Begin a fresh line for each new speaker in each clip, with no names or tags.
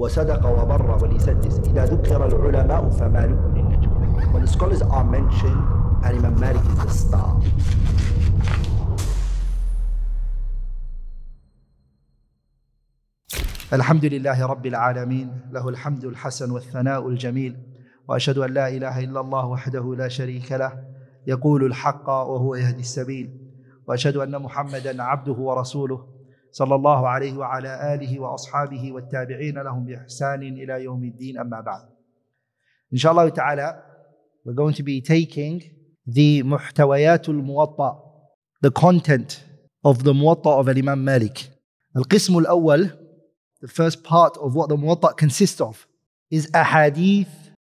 وصدق وبر وليسدس إذا ذكر العلماء فمالك للنجم When scholars are mentioned and Imam Malik is the star الحمد لله رب العالمين له الحمد الحسن والثناء الجميل واشهد ان لا اله الا الله وحده لا شريك له يقول الحق وهو يهدي السبيل واشهد ان محمدا عبده ورسوله صلى الله عليه وعلى آله وأصحابه والتابعين لهم بإحسان إلى يوم الدين أما بعد إن شاء الله تعالى we're going to be taking the محتويات الموطأ the content of the موطأ of الامام مالك القسم الأول the first part of what the موطأ consists of is أحاديث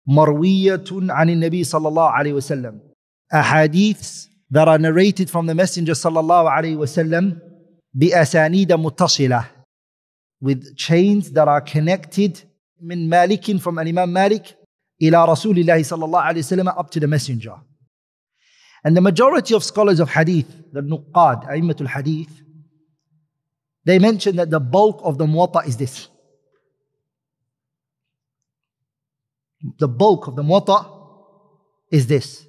مروية عن النبي صلى الله عليه وسلم أحاديث that are narrated from the Messenger صلى الله عليه وسلم بأسانيد متصلة with chains that are connected من مالك from الإمام مالك إلى رسول الله صلى الله عليه وسلم up to the messenger. And the majority of scholars of hadith, the Nuqqad, A'immatul Hadith, they mention that the bulk of the Muwatta is this. The bulk of the Muwatta is this.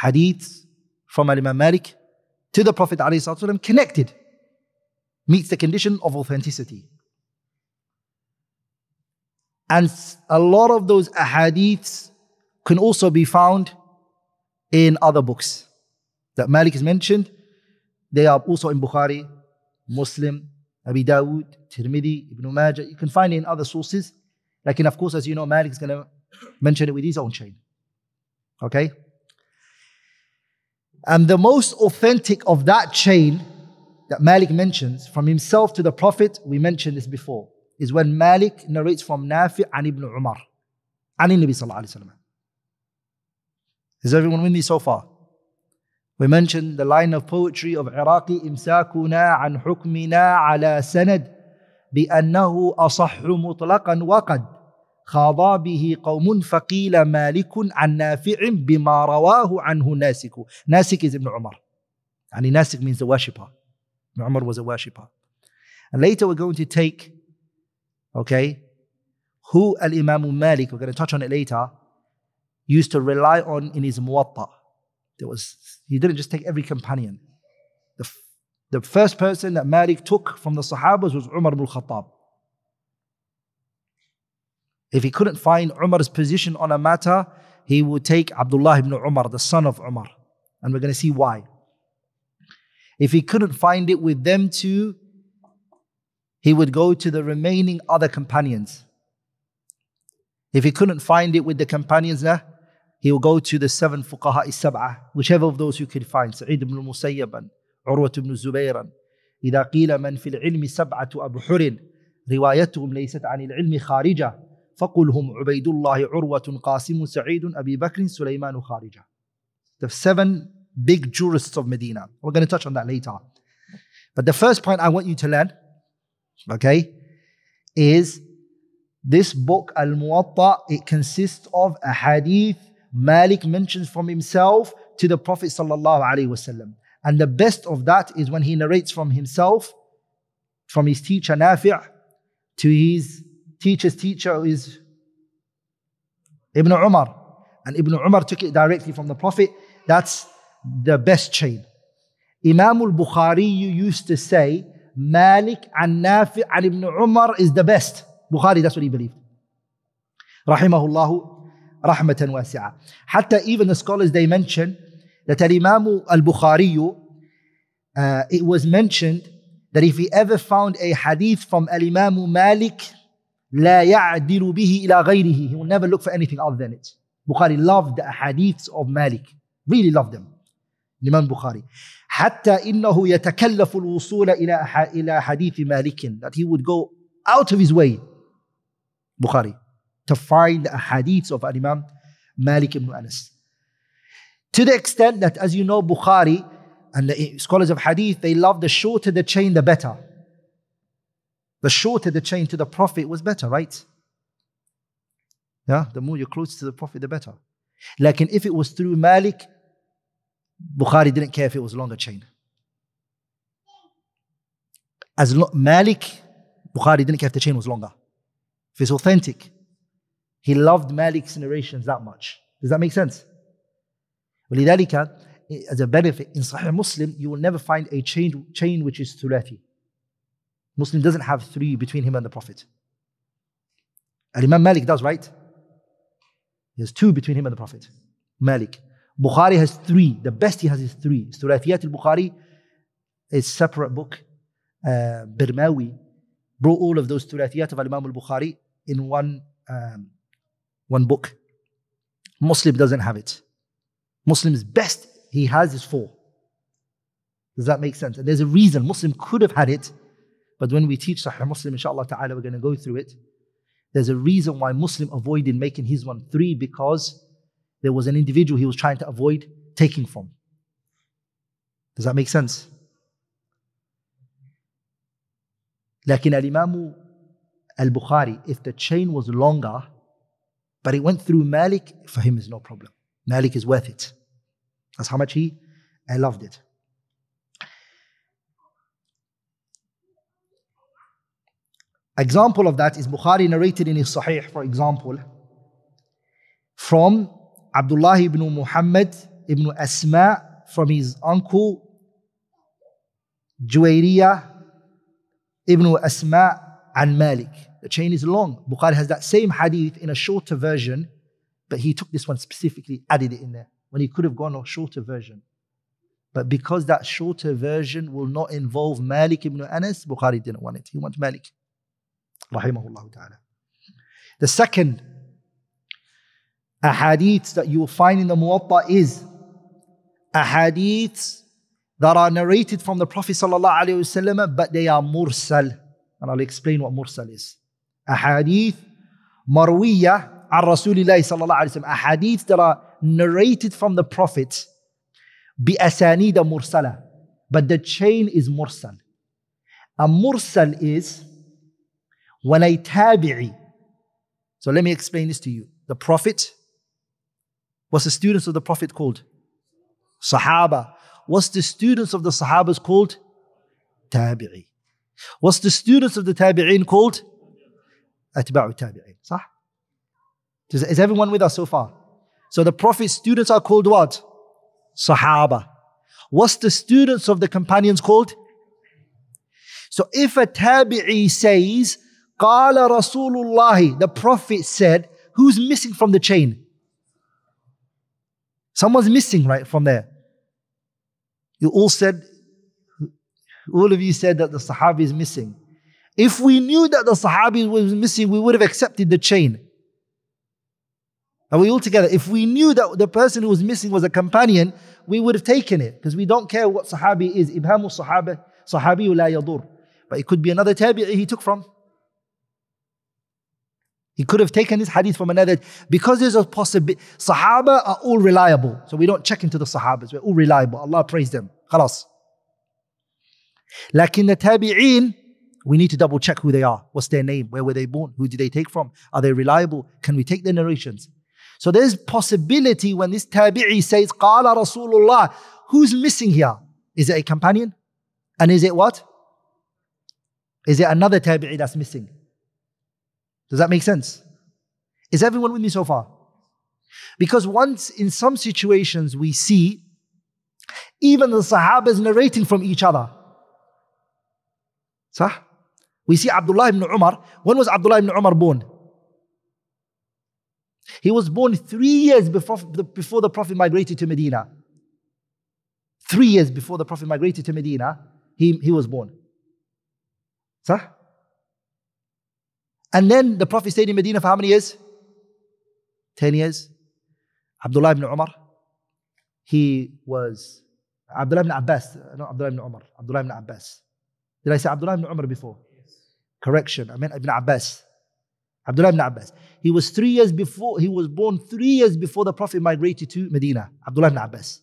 Hadiths from Imam Malik to the Prophet ﷺ connected meets the condition of authenticity. And a lot of those ahadiths can also be found in other books that Malik has mentioned. They are also in Bukhari, Muslim, Abi Dawood, Tirmidhi, Ibn Majah. You can find it in other sources. Like, and of course, as you know, Malik is going to mention it with his own chain. Okay? And the most authentic of that chain that Malik mentions from himself to the Prophet, we mentioned this before, is when Malik narrates from Nafi and Ibn Umar, and Nabi Sallallahu Alaihi Wasallam. Is everyone with me so far? We mentioned the line of poetry of Iraqi, an hukmina ala على bi بأنه أصح مطلقا وقد خاض به قوم فقيل malikun an نافع bima rawahu anhu nasiku. Nasik is Ibn Umar. يعني Nasik means the worshipper. Umar was a worshipper. And later we're going to take, okay, who Al Imam Malik, we're going to touch on it later, used to rely on in his muwatta. There was, he didn't just take every companion. The, the first person that Malik took from the Sahabas was Umar ibn Khattab. If he couldn't find Umar's position on a matter, he would take Abdullah ibn Umar, the son of Umar. And we're going to see why. If he couldn't find it with them too, he would go to the remaining other companions. If he couldn't find it with the companions, nah, he will go to the seven fuqaha sab'ah, whichever of those you could find. Sa'id ibn Musayyaban, Urwa ibn Zubayran. إذا قيل من في العلم سبعة أبحر روايتهم ليست عن العلم خارجة فقل هم عبيد الله عروة قاسم سعيد أبي بكر سليمان خارجة. The seven big jurists of Medina. We're going to touch on that later. But the first point I want you to learn, okay, is this book, Al Muwatta, it consists of a hadith Malik mentions from himself to the Prophet. And the best of that is when he narrates from himself, from his teacher Nafi' to his teacher's teacher is Ibn Umar. And Ibn Umar took it directly from the Prophet. That's the best chain. Imam al-Bukhari used to say, Malik and Nafi and Ibn Umar is the best. Bukhari, that's what he believed. Rahimahullahu rahmatan wasi'a. Hatta even the scholars, they mention that al-Imam al-Bukhari, uh, it was mentioned that if he ever found a hadith from al-Imam Malik, لا يعدل به إلى غيره. He will never look for anything other than it. Bukhari loved the hadiths of Malik. Really loved them. الإمام Bukhari حتى إنه يتكلف الوصول إلى إلى حديث مالك that he would go out of his way Bukhari to find the hadiths of Imam Malik ibn Anas to the extent that as you know Bukhari and the scholars of hadith they love the shorter the chain the better the shorter the chain to the prophet was better right yeah the more you're close to the prophet the better like if it was through Malik Bukhari didn't care if it was longer chain. As lo- Malik, Bukhari didn't care if the chain was longer. If it's authentic, he loved Malik's narrations that much. Does that make sense? ولذلك, as a benefit, in Sahih Muslim, you will never find a chain, chain which is thulati. Muslim doesn't have three between him and the Prophet. And Imam Malik does, right? There's two between him and the Prophet. Malik. Bukhari has three. The best he has is three. Thulathiyat al-Bukhari is separate book. Uh, Birmawi brought all of those Thulathiyat of Imam al-Bukhari in one, um, one book. Muslim doesn't have it. Muslim's best he has is four. Does that make sense? And there's a reason Muslim could have had it, but when we teach Sahih Muslim, inshallah ta'ala, we're going to go through it. There's a reason why Muslim avoided making his one three because there was an individual he was trying to avoid taking from. Does that make sense? لكن الإمام al-Bukhari, if the chain was longer, but it went through Malik, for him is no problem. Malik is worth it. That's how much he I loved it. Example of that is Bukhari narrated in his Sahih, for example, from Abdullah ibn Muhammad ibn Asma from his uncle Juwayriyah ibn Asma and Malik. The chain is long. Bukhari has that same hadith in a shorter version, but he took this one specifically, added it in there when he could have gone a shorter version. But because that shorter version will not involve Malik ibn Anas, Bukhari didn't want it. He wanted Malik. Rahimahullah ta'ala. The second hadith that you will find in the Muwatta is ahadiths that are narrated from the Prophet ﷺ, but they are mursal. And I'll explain what mursal is. Ahadith marwiya marwiyah Rasulullah sallallahu ahadith that are narrated from the Prophet bi asanida mursala. But the chain is mursal. A mursal is when a tabi'i. So let me explain this to you. The Prophet What's the students of the Prophet called? Sahaba. What's the students of the Sahabas called? Tabi'i. What's the students of the Tabi'in called? Atba'u Tabi'in. Sah? Is everyone with us so far? So the Prophet's students are called what? Sahaba. What's the students of the companions called? So if a Tabi'i says, Qala Rasulullah, the Prophet said, who's missing from the chain? Someone's missing, right, from there. You all said, all of you said that the Sahabi is missing. If we knew that the Sahabi was missing, we would have accepted the chain. Are we all together? If we knew that the person who was missing was a companion, we would have taken it because we don't care what Sahabi is. Ibhamu Sahaba, Sahabi la yadur. But it could be another tabi'i he took from. He could have taken this hadith from another, because there's a possibility. Sahaba are all reliable. So we don't check into the Sahabas. We're all reliable. Allah praise them. Khalas. Like in the tabi'een, we need to double check who they are. What's their name? Where were they born? Who did they take from? Are they reliable? Can we take their narrations? So there's possibility when this tabi'i says, Qala Rasulullah, who's missing here? Is it a companion? And is it what? Is it another tabi'i that's missing? Does that make sense? Is everyone with me so far? Because once in some situations we see even the Sahabas narrating from each other. Sah? We see Abdullah ibn Umar. When was Abdullah ibn Umar born? He was born three years before the, before the Prophet migrated to Medina. Three years before the Prophet migrated to Medina, he, he was born. Sah? And then the Prophet stayed in Medina for how many years? 10 years. Abdullah ibn Umar, he was Abdullah ibn Abbas, not Abdullah ibn Umar, Abdullah ibn Abbas. Did I say Abdullah ibn Umar before? Yes. Correction, I meant ibn Abbas. Abdullah ibn Abbas. He was three years before, he was born three years before the Prophet migrated to Medina, Abdullah ibn Abbas.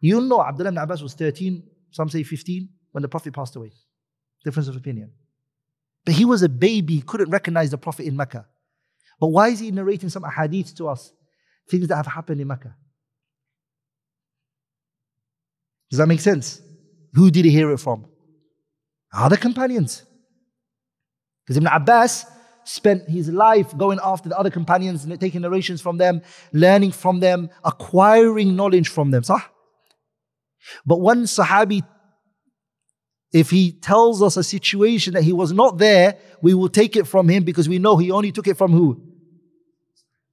You know Abdullah ibn Abbas was 13, some say 15, when the Prophet passed away. Difference of opinion. But he was a baby, couldn't recognize the Prophet in Mecca. But why is he narrating some ahadith to us? Things that have happened in Mecca. Does that make sense? Who did he hear it from? Other companions. Because Ibn Abbas spent his life going after the other companions and taking narrations from them, learning from them, acquiring knowledge from them. Sah? But one Sahabi if he tells us a situation that he was not there, we will take it from him because we know he only took it from who?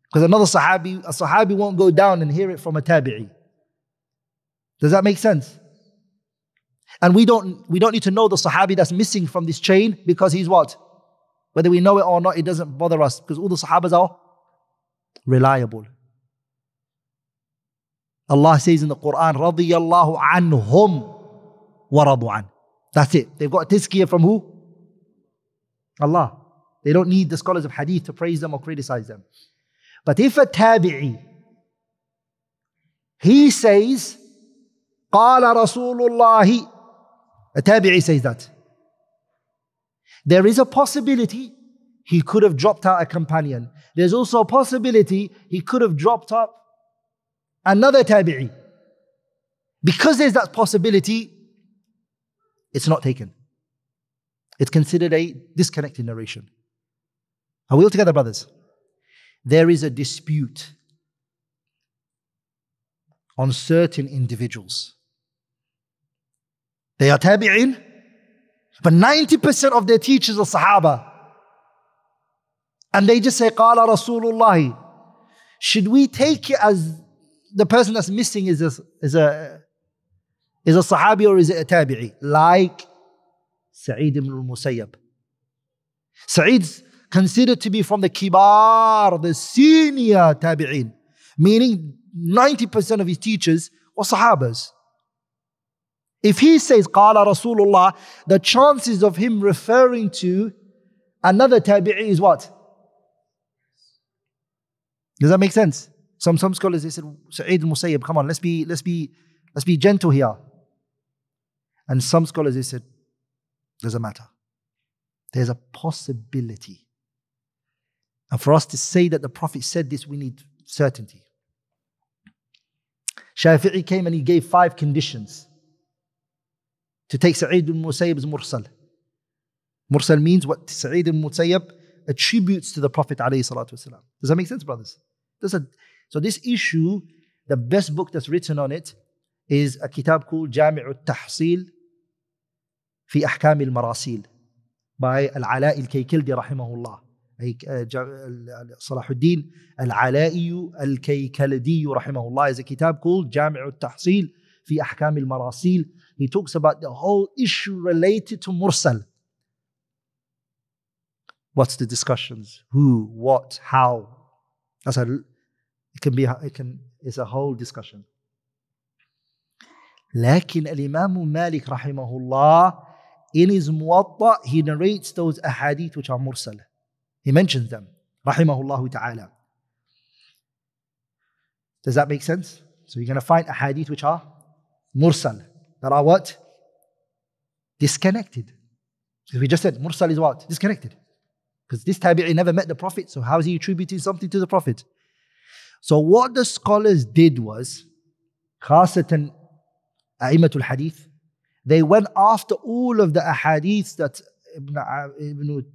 Because another Sahabi, a Sahabi won't go down and hear it from a Tabi'i. Does that make sense? And we don't, we don't need to know the Sahabi that's missing from this chain because he's what? Whether we know it or not, it doesn't bother us because all the Sahabas are reliable. Allah says in the Quran, رَضِيَ اللَّهُ عَنْهُمْ وَرَضُوا عَنْهُ that's it. They've got tazkiyah from who? Allah. They don't need the scholars of hadith to praise them or criticize them. But if a tabi'i, he says, قال رسول الله A tabi'i says that. There is a possibility he could have dropped out a companion. There's also a possibility he could have dropped up another tabi'i. Because there's that possibility, it's not taken. It's considered a disconnected narration. Are we all together, brothers? There is a dispute on certain individuals. They are tabi'in, but 90% of their teachers are Sahaba. And they just say, Qala Rasulullah. Should we take it as the person that's missing is a, is a is it a Sahabi or is it a Tabi'i? Like Sa'id ibn al-Musayyab. Sa'id's considered to be from the kibar, the senior tabi'in, meaning 90% of his teachers were sahabas. If he says qala Rasulullah, the chances of him referring to another tabi'i is what? Does that make sense? Some, some scholars they said Sa'id al Musayyab. come on, let's be, let's be, let's be gentle here. And some scholars they said, doesn't matter. There's a possibility. And for us to say that the Prophet said this, we need certainty. Shafi'i came and he gave five conditions to take Sa'id al-Musayyib's mursal. Mursal means what Sa'id al-Musayyib attributes to the Prophet Does that make sense, brothers? A, so this issue, the best book that's written on it is a kitab called Jami'u al-Tahsil في أحكام المراسيل باي العلاء الكيكلدي رحمه الله أي آه، صلاح الدين العلائي الكيكلدي رحمه الله is a kitab called جامع التحصيل في أحكام المراسيل he talks about the whole issue related to مرسل what's the discussions who what how that's a, it can be it can it's a whole discussion لكن الامام مالك رحمه الله in his Muwatta, he narrates those ahadith which are mursal. He mentions them, rahimahullah ta'ala. Does that make sense? So you're going to find ahadith which are mursal, that are what? Disconnected. we just said mursal is what? Disconnected. Because this tabi'i never met the Prophet, so how is he attributing something to the Prophet? So what the scholars did was, khasatan a'imatul hadith, they went after all of the ahadith that Ibn, Ibn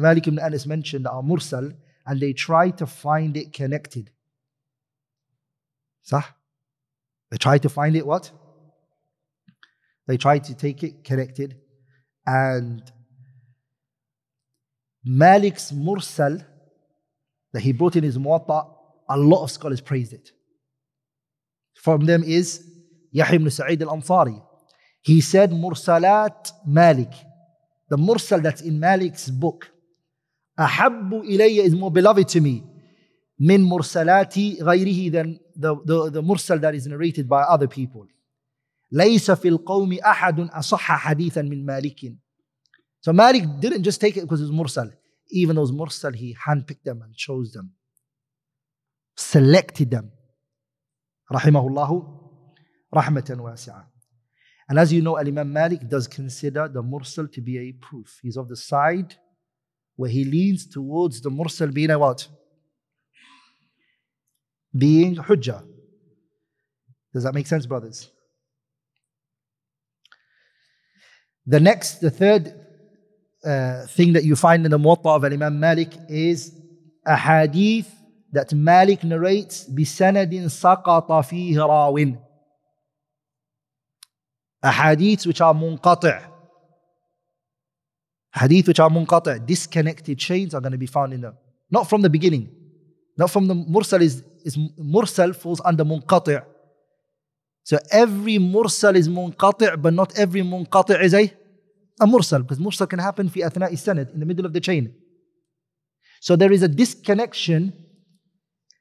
Malik ibn Anas mentioned are mursal, and they tried to find it connected. Sah? They tried to find it what? They tried to take it connected. And Malik's mursal that he brought in his muwatta, a lot of scholars praised it. From them is Yahya ibn Sa'id al-Ansari, he said, Mursalat Malik. The Mursal that's in Malik's book. Ahabbu ilayya is more beloved to me. Min mursalati ghayrihi than the, the, the mursal that is narrated by other people. ليس في القوم أحد أصح حديثا من مالك. So Malik didn't just take it because it was mursal. Even those mursal, he handpicked them and chose them. Selected them. رحمه الله رحمة واسعة. And as you know, Imam Malik does consider the mursal to be a proof. He's of the side where he leans towards the mursal being a what? Being hujjah. Does that make sense, brothers? The next, the third uh, thing that you find in the Muwatta of Imam Malik is a hadith that Malik narrates بِسَنَدٍ سَقَطَ فِيهِ رَاوٍ Hadiths which are munqati'. Hadith which are munqati', disconnected chains are going to be found in them. Not from the beginning. Not from the mursal is, is mursal falls under munqati'. So every mursal is munqati' but not every munqati' is a, a mursal because mursal can happen fi athna'i sanad in the middle of the chain. So there is a disconnection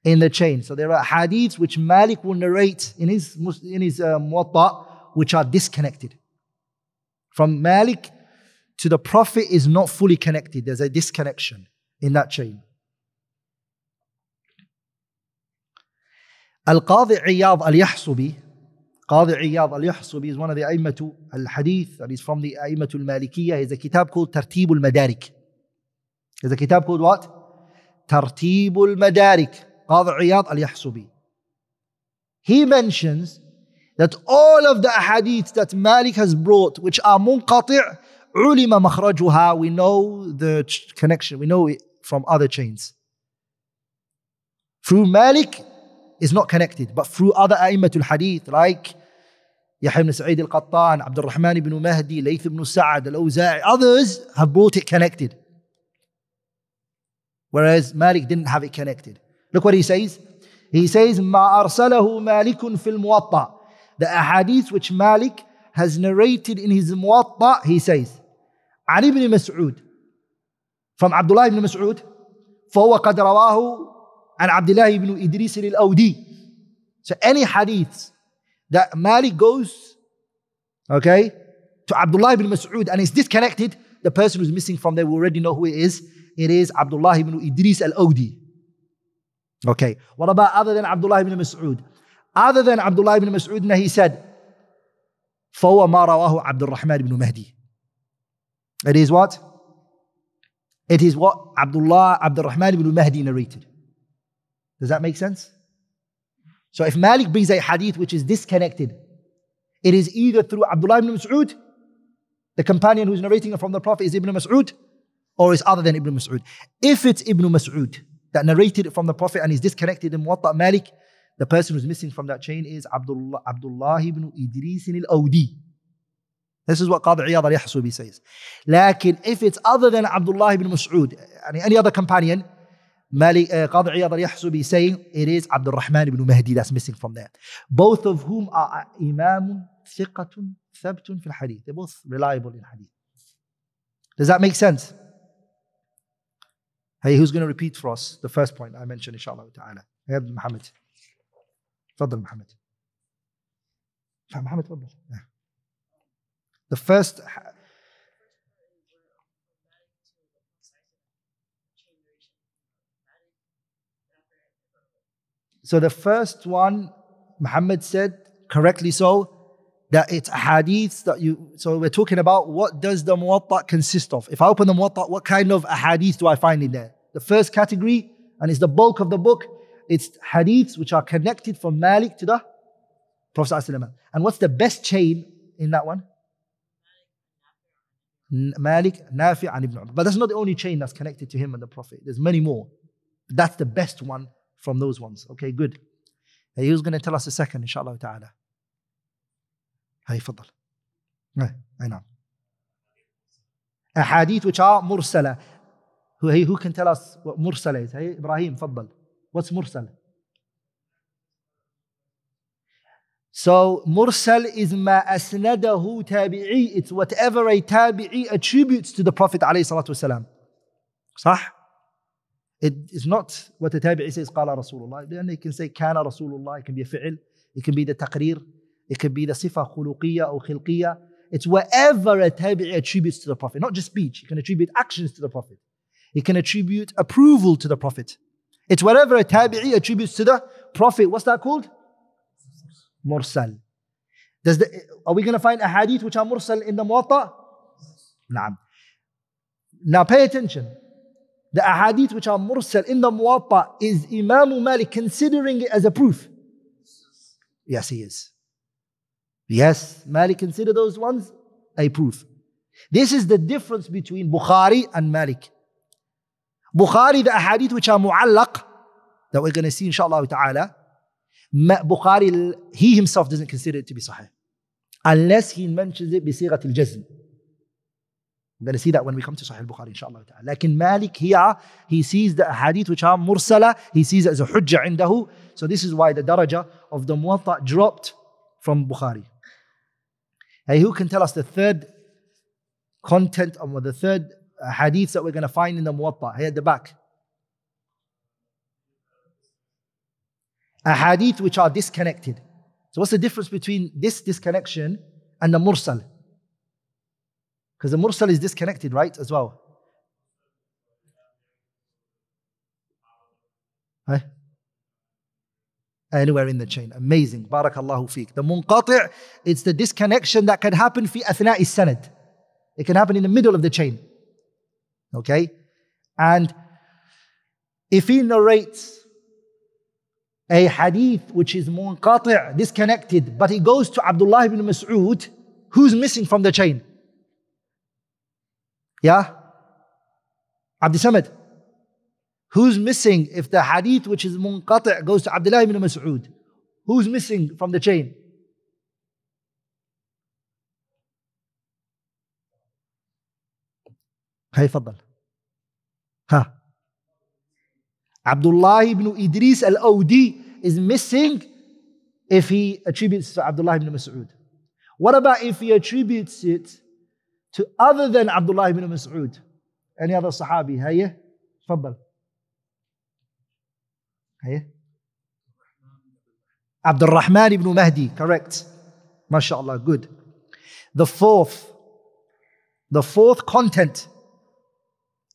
in the chain. So there are hadiths which Malik will narrate in his in his uh, Muwatta which are disconnected. From Malik to the Prophet is not fully connected. There's a disconnection in that chain. Al-Qadhi Iyad al-Yahsubi, Qadhi Iyad al-Yahsubi is one of the A'immatu al-Hadith and he's from the A'immatu al-Malikiyah. He's a kitab called Tartib madarik There's a kitab called what? Tartib al-Madarik, Qadhi Iyad al-Yahsubi. He mentions that all of the ahadith that Malik has brought, which are munqati', ulima makhrajuha, we know the connection, we know it from other chains. Through Malik is not connected, but through other a'immatul hadith, like Yahya ibn Sa'id al-Qattan, Abdul Rahman ibn Mahdi, Layth ibn Sa'ad, al-Awza'i, others have brought it connected. Whereas Malik didn't have it connected. Look what he says. He says, مَا أَرْسَلَهُ مَالِكٌ فِي الْمُوَطَّةِ the ahadith which Malik has narrated in his Muwatta, he says, Ali ibn Mas'ud, from Abdullah ibn Mas'ud, فهو قد رواه عن عبد الله ibn إدريس So any hadith that Malik goes, okay, to Abdullah ibn Mas'ud and is disconnected, the person who's missing from there, we already know who it is. It is Abdullah ibn Idris al-Odi. Okay. What about other than Abdullah ibn Mas'ud? other than Abdullah ibn Mas'ud, he said, فَوَ مَا رَوَاهُ عَبْدُ الرَّحْمَنِ Mahdi. It is what? It is what Abdullah, Abdurrahman ibn Mahdi narrated. Does that make sense? So if Malik brings a hadith which is disconnected, it is either through Abdullah ibn Mas'ud, the companion who's narrating it from the Prophet is Ibn Mas'ud, or is other than Ibn Mas'ud. If it's Ibn Mas'ud that narrated it from the Prophet and is disconnected in Muwatta Malik, the person who's missing from that chain is Abdullah, Abdullah ibn Idris al Audi. This is what Qadi Iyad al-Yahsubi says. Lakin if it's other than Abdullah ibn Mas'ud, any other companion, Mali, uh, ibn Iyad al-Yahsubi saying it is Abdul Rahman ibn Mahdi that's missing from there. Both of whom are Imam thiqatun thabtun fil hadith. They're both reliable in hadith. Does that make sense? Hey, who's going to repeat for us the first point I mentioned, inshallah ta'ala? Muhammad. تفضل محمد محمد تفضل The first So the first one, Muhammad said correctly so, that it's hadiths that you, so we're talking about what does the muwatta consist of? If I open the muwatta, what kind of hadiths do I find in there? The first category, and it's the bulk of the book, it's hadiths which are connected from Malik to the Prophet. ﷺ. And what's the best chain in that one? Malik, Nafi, and Ibn Umar. But that's not the only chain that's connected to him and the Prophet. There's many more. That's the best one from those ones. Okay, good. He was going to tell us a second, inshallah ta'ala. هاي تفضل اي نعم which are mursala. who, who can tell us what mursala is hey, Ibrahim تفضل What's mursal? So mursal is ma asnadahu tabi'i. It's whatever a tabi'i attributes to the Prophet alayhi salatu wasalam. صح? It is not what a tabi'i says, qala Rasulullah. Then They can say رسول الله. It can be a fi'il. It can be the taqrir. It can be the sifa khuluqiyya or khilqiyya. It's whatever a tabi'i attributes to the Prophet. Not just speech. He can attribute actions to the Prophet. He can attribute approval to the Prophet. It's whatever a tabi'i attributes to the Prophet. What's that called? Mursal. Does the, are we going to find a hadith which are mursal in the muwatta? Naam. Now pay attention. The ahadith which are mursal in the muwatta is Imam Malik considering it as a proof? Yes, he is. Yes, Malik consider those ones a proof. This is the difference between Bukhari and Malik. Bukhari, the ahadith which are mu'allaq, that we're going to see inshallah ta'ala, Bukhari, he himself doesn't consider it to be sahih. Unless he mentions it al jazm. We're going to see that when we come to Sahih bukhari inshallah ta'ala. Lakin Malik here, he sees the hadith which are mursala, he sees it as a hujjah indahu. So this is why the daraja of the muwatta dropped from Bukhari. Hey, who can tell us the third content or the third hadiths that we're going to find in the Muwatta, here at the back. A hadith which are disconnected. So, what's the difference between this disconnection and the mursal? Because the mursal is disconnected, right, as well. Huh? Anywhere in the chain. Amazing. Barakallahu fiqh. The munqati' it's the disconnection that can happen fi athna'i sanad. It can happen in the middle of the chain. Okay? And if he narrates a hadith which is munqati' disconnected but he goes to Abdullah ibn Mas'ud who's missing from the chain yeah Abd Samad who's missing if the hadith which is munqati' goes to Abdullah ibn Mas'ud who's missing from the chain هاي Huh? Abdullah ibn Idris al Audi is missing if he attributes to Abdullah ibn Mas'ud. What about if he attributes it to other than Abdullah ibn Mas'ud? Any other Sahabi? Hayya? Fabbal. Hayya? Abdul Rahman ibn Mahdi, correct. MashaAllah, good. The fourth, the fourth content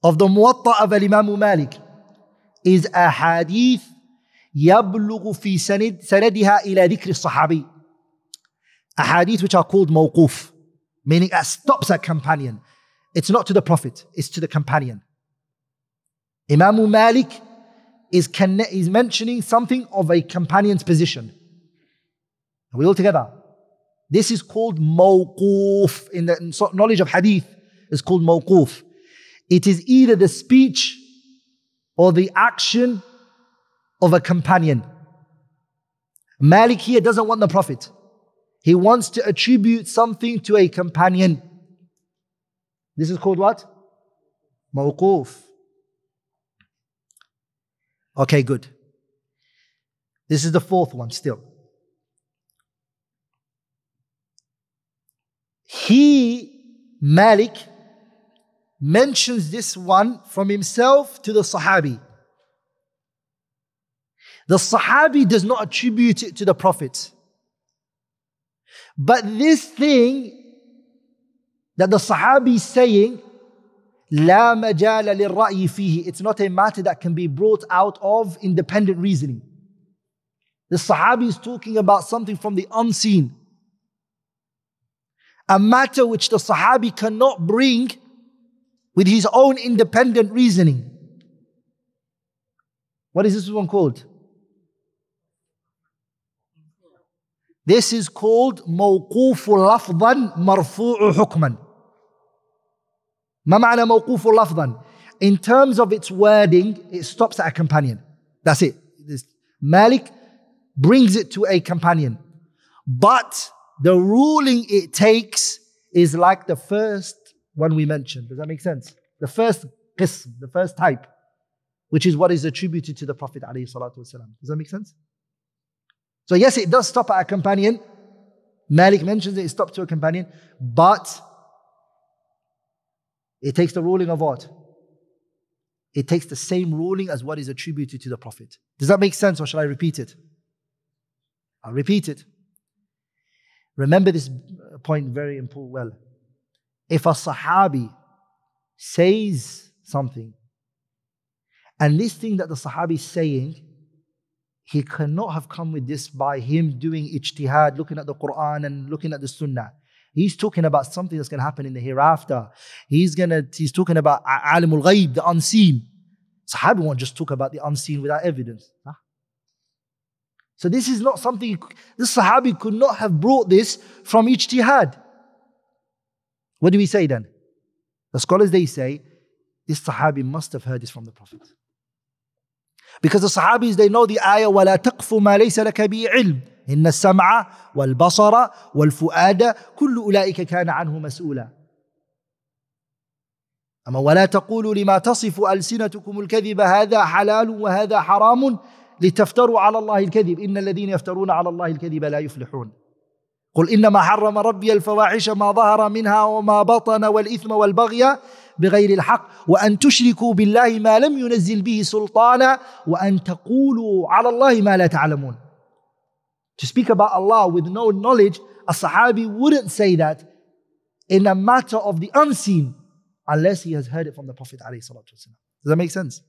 of the Muwatta of Imam Malik is a hadith يبلغ في سند سندها إلى ذكر الصحابي hadith which are called mawquf meaning it stops at companion it's not to the prophet it's to the companion Imam Malik is, is mentioning something of a companion's position are we all together this is called mawquf in the knowledge of hadith It's called mawquf it is either the speech or the action of a companion. Malik here doesn't want the Prophet. He wants to attribute something to a companion. This is called what? Mawquf. Okay, good. This is the fourth one still. He, Malik, mentions this one from himself to the Sahabi. The Sahabi does not attribute it to the Prophet. But this thing that the Sahabi is saying, لا مجال فيه, it's not a matter that can be brought out of independent reasoning. The Sahabi is talking about something from the unseen. A matter which the Sahabi cannot bring with his own independent reasoning. What is this one called? This is called موقوف لفظا مرفوع حكما. ما معنى موقوف لفظا? In terms of its wording, it stops at a companion. That's it. This Malik brings it to a companion. But the ruling it takes is like the first one we mentioned. Does that make sense? The first qism, the first type, which is what is attributed to the Prophet ﷺ. Does that make sense? So yes, it does stop at a companion. Malik mentions it, it stops to a companion, but it takes the ruling of what? It takes the same ruling as what is attributed to the Prophet. Does that make sense or shall I repeat it? I'll repeat it. Remember this point very important well if a Sahabi says something, and this thing that the Sahabi is saying, he cannot have come with this by him doing ijtihad, looking at the Quran and looking at the Sunnah. He's talking about something that's going to happen in the hereafter. He's gonna he's talking about alimul ghaib, the unseen. Sahabi won't just talk about the unseen without evidence. Huh? So this is not something the Sahabi could not have brought this from ijtihad. What do we say then? The scholars they say this Sahabi must have heard this from the Prophet. Because the Sahabis they know the ayah وَلَا تَقْفُ مَا لَيْسَ لَكَ بِعِلْمٍ إن السمع والبصر والفؤاد كل أولئك كان عنه مسؤولا أما ولا تقولوا لما تصف ألسنتكم الكذب هذا حلال وهذا حرام لتفتروا على الله الكذب إن الذين يفترون على الله الكذب لا يفلحون قل إنما حرم ربي الفواحش ما ظهر منها وما بطن والإثم والبغي بغير الحق وأن تشركوا بالله ما لم ينزل به سلطانا وأن تقولوا على الله ما لا تعلمون To speak about Allah with no knowledge, a Sahabi wouldn't say that in a matter of the unseen unless he has heard it from the Prophet Does that make sense?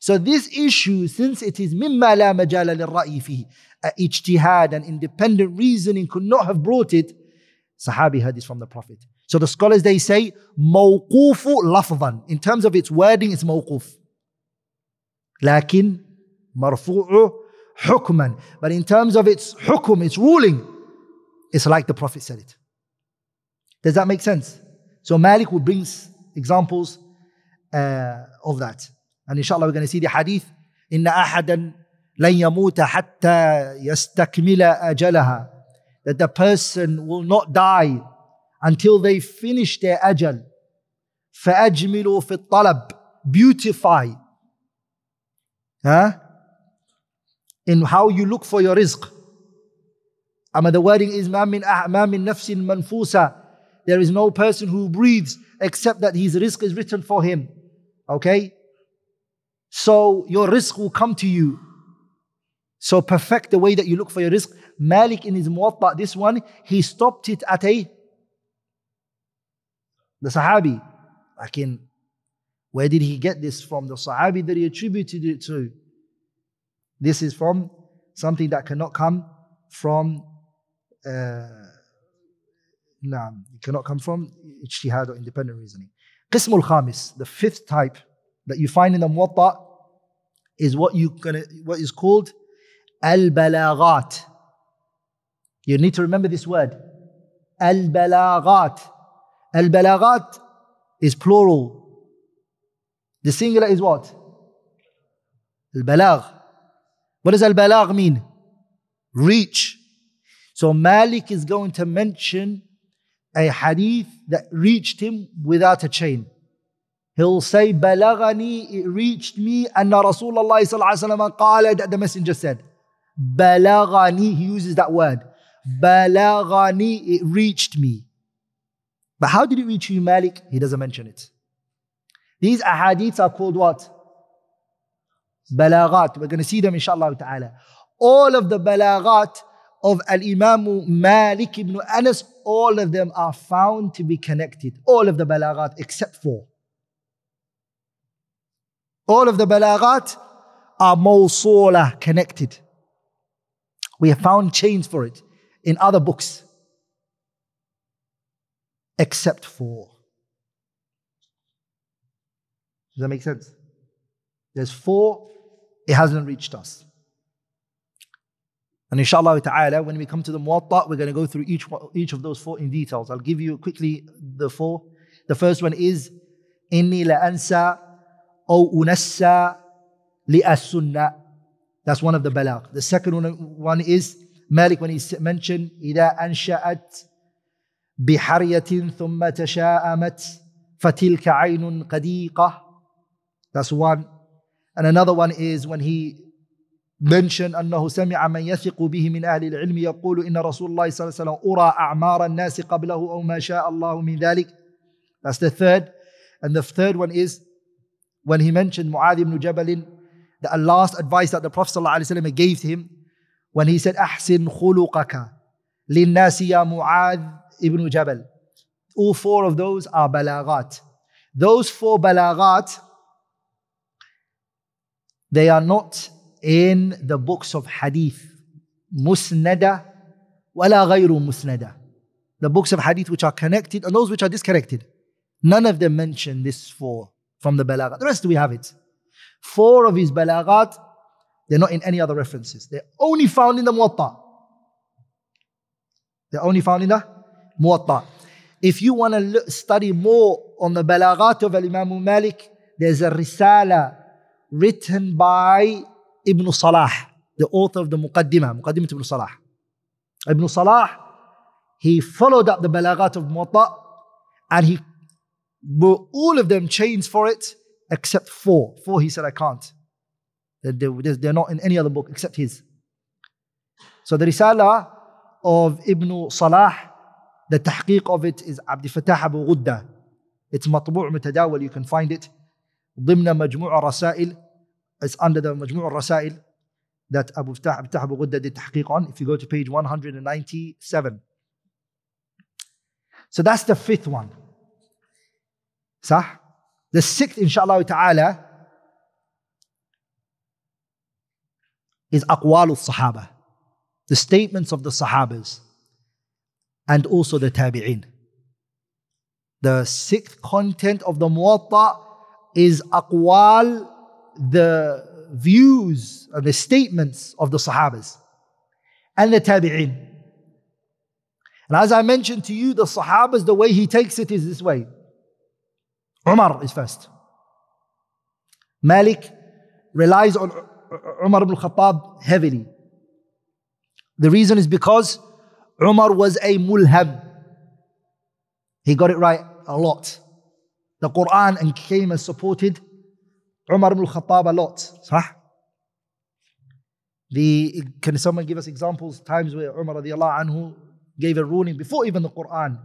So this issue, since it is مما لا مجال للرأي فيه, uh, ijtihad and independent reasoning could not have brought it. Sahabi heard this from the Prophet. So the scholars they say mawqufu lafzan. In terms of its wording, it's mawquf. Lakin marfu'u hukman. But in terms of its hukum, its ruling, it's like the Prophet said it. Does that make sense? So Malik will bring examples uh, of that. And inshallah we're going to see the hadith. إن أحدا لن يموت حتى يستكمل أجلها that the person will not die until they finish their ajal فأجملوا في الطلب beautify huh? in how you look for your rizq أما the wording is ما من, ما من نفس منفوسة there is no person who breathes except that his rizq is written for him okay so your rizq will come to you so perfect the way that you look for your risk. Malik in his Muwatta, this one, he stopped it at a the Sahabi. can. where did he get this from? The Sahabi that he attributed it to. This is from something that cannot come from uh, nah, it cannot come from ijtihad or independent reasoning. Qismul khamis, the fifth type that you find in the Muwatta, is what you can is called Al You need to remember this word. Al البلاغات Al is plural. The singular is what? Al What does al mean? Reach. So Malik is going to mention a hadith that reached him without a chain. He'll say, بلغني it reached me, and Rasulullah sallallahu alayhi wa that the messenger said. Balagani, he uses that word. Balagani, it reached me. But how did it reach you, Malik? He doesn't mention it. These ahadiths are called what? Balaghat. We're going to see them inshallah ta'ala. All of the balaghat of Al-Imam Malik ibn Anas, all of them are found to be connected. All of the balaghat except for. All of the balaghat are mawsoola, connected. We have found chains for it in other books, except for. Does that make sense? There's four, it hasn't reached us. And inshallah ta'ala, when we come to the Muwatta, we're going to go through each, each of those four in details. I'll give you quickly the four. The first one is, إِنِّي لَأَنْسَى أَوْ أُنَسَّى لِأَسُّنَّةِ that's one of the balagh. The second one is Malik when he mentioned إذا أنشأت بحرية ثم تشاءمت فتلك عين قديقة. That's one. And another one is when he mentioned أنه سمع من يثق به من أهل العلم يقول إن رسول الله صلى الله عليه وسلم أرى أعمار الناس قبله أو ما شاء الله من ذلك. That's the third. And the third one is when he mentioned Mu'adh ibn Jabal the last advice that the Prophet ﷺ gave to him when he said, Ahsin khuluqaka linnasi ya ibn Jabal. All four of those are balagat. Those four balagat, they are not in the books of hadith. Musnada wala ghayru musnada. The books of hadith which are connected and those which are disconnected. None of them mention this four from the balagat. The rest we have it. Four of his balaghat, they're not in any other references. They're only found in the Muwatta. They're only found in the Muwatta. If you want to study more on the balaghat of Imam Malik, there's a risala written by Ibn Salah, the author of the Muqaddimah, Muqaddimah Ibn Salah. Ibn Salah, he followed up the balaghat of Muwatta and he wrote all of them chains for it except four. Four, he said, I can't. They're not in any other book except his. So the Risala of Ibn Salah, the tahqiq of it is Abdul Fatah Abu Ghudda. It's matbu' mutadawal, you can find it. ضمن مجموع الرسائل It's under the مجموع الرسائل that Abu Fatah Abu Ghudda did tahqiq on. If you go to page 197. So that's the fifth one. صح؟ the sixth, inshaAllah ta'ala, is aqwal sahaba the statements of the sahabas and also the tabi'in. The sixth content of the muwatta is aqwal, the views and the statements of the sahabas and the tabi'in. And as I mentioned to you, the sahabas, the way he takes it is this way. Umar is first. Malik relies on Umar ibn Khattab heavily. The reason is because Umar was a mulham. He got it right a lot. The Quran and came and supported Umar ibn Khattab a lot. Sah? The, can someone give us examples, times where Umar anhu gave a ruling before even the Quran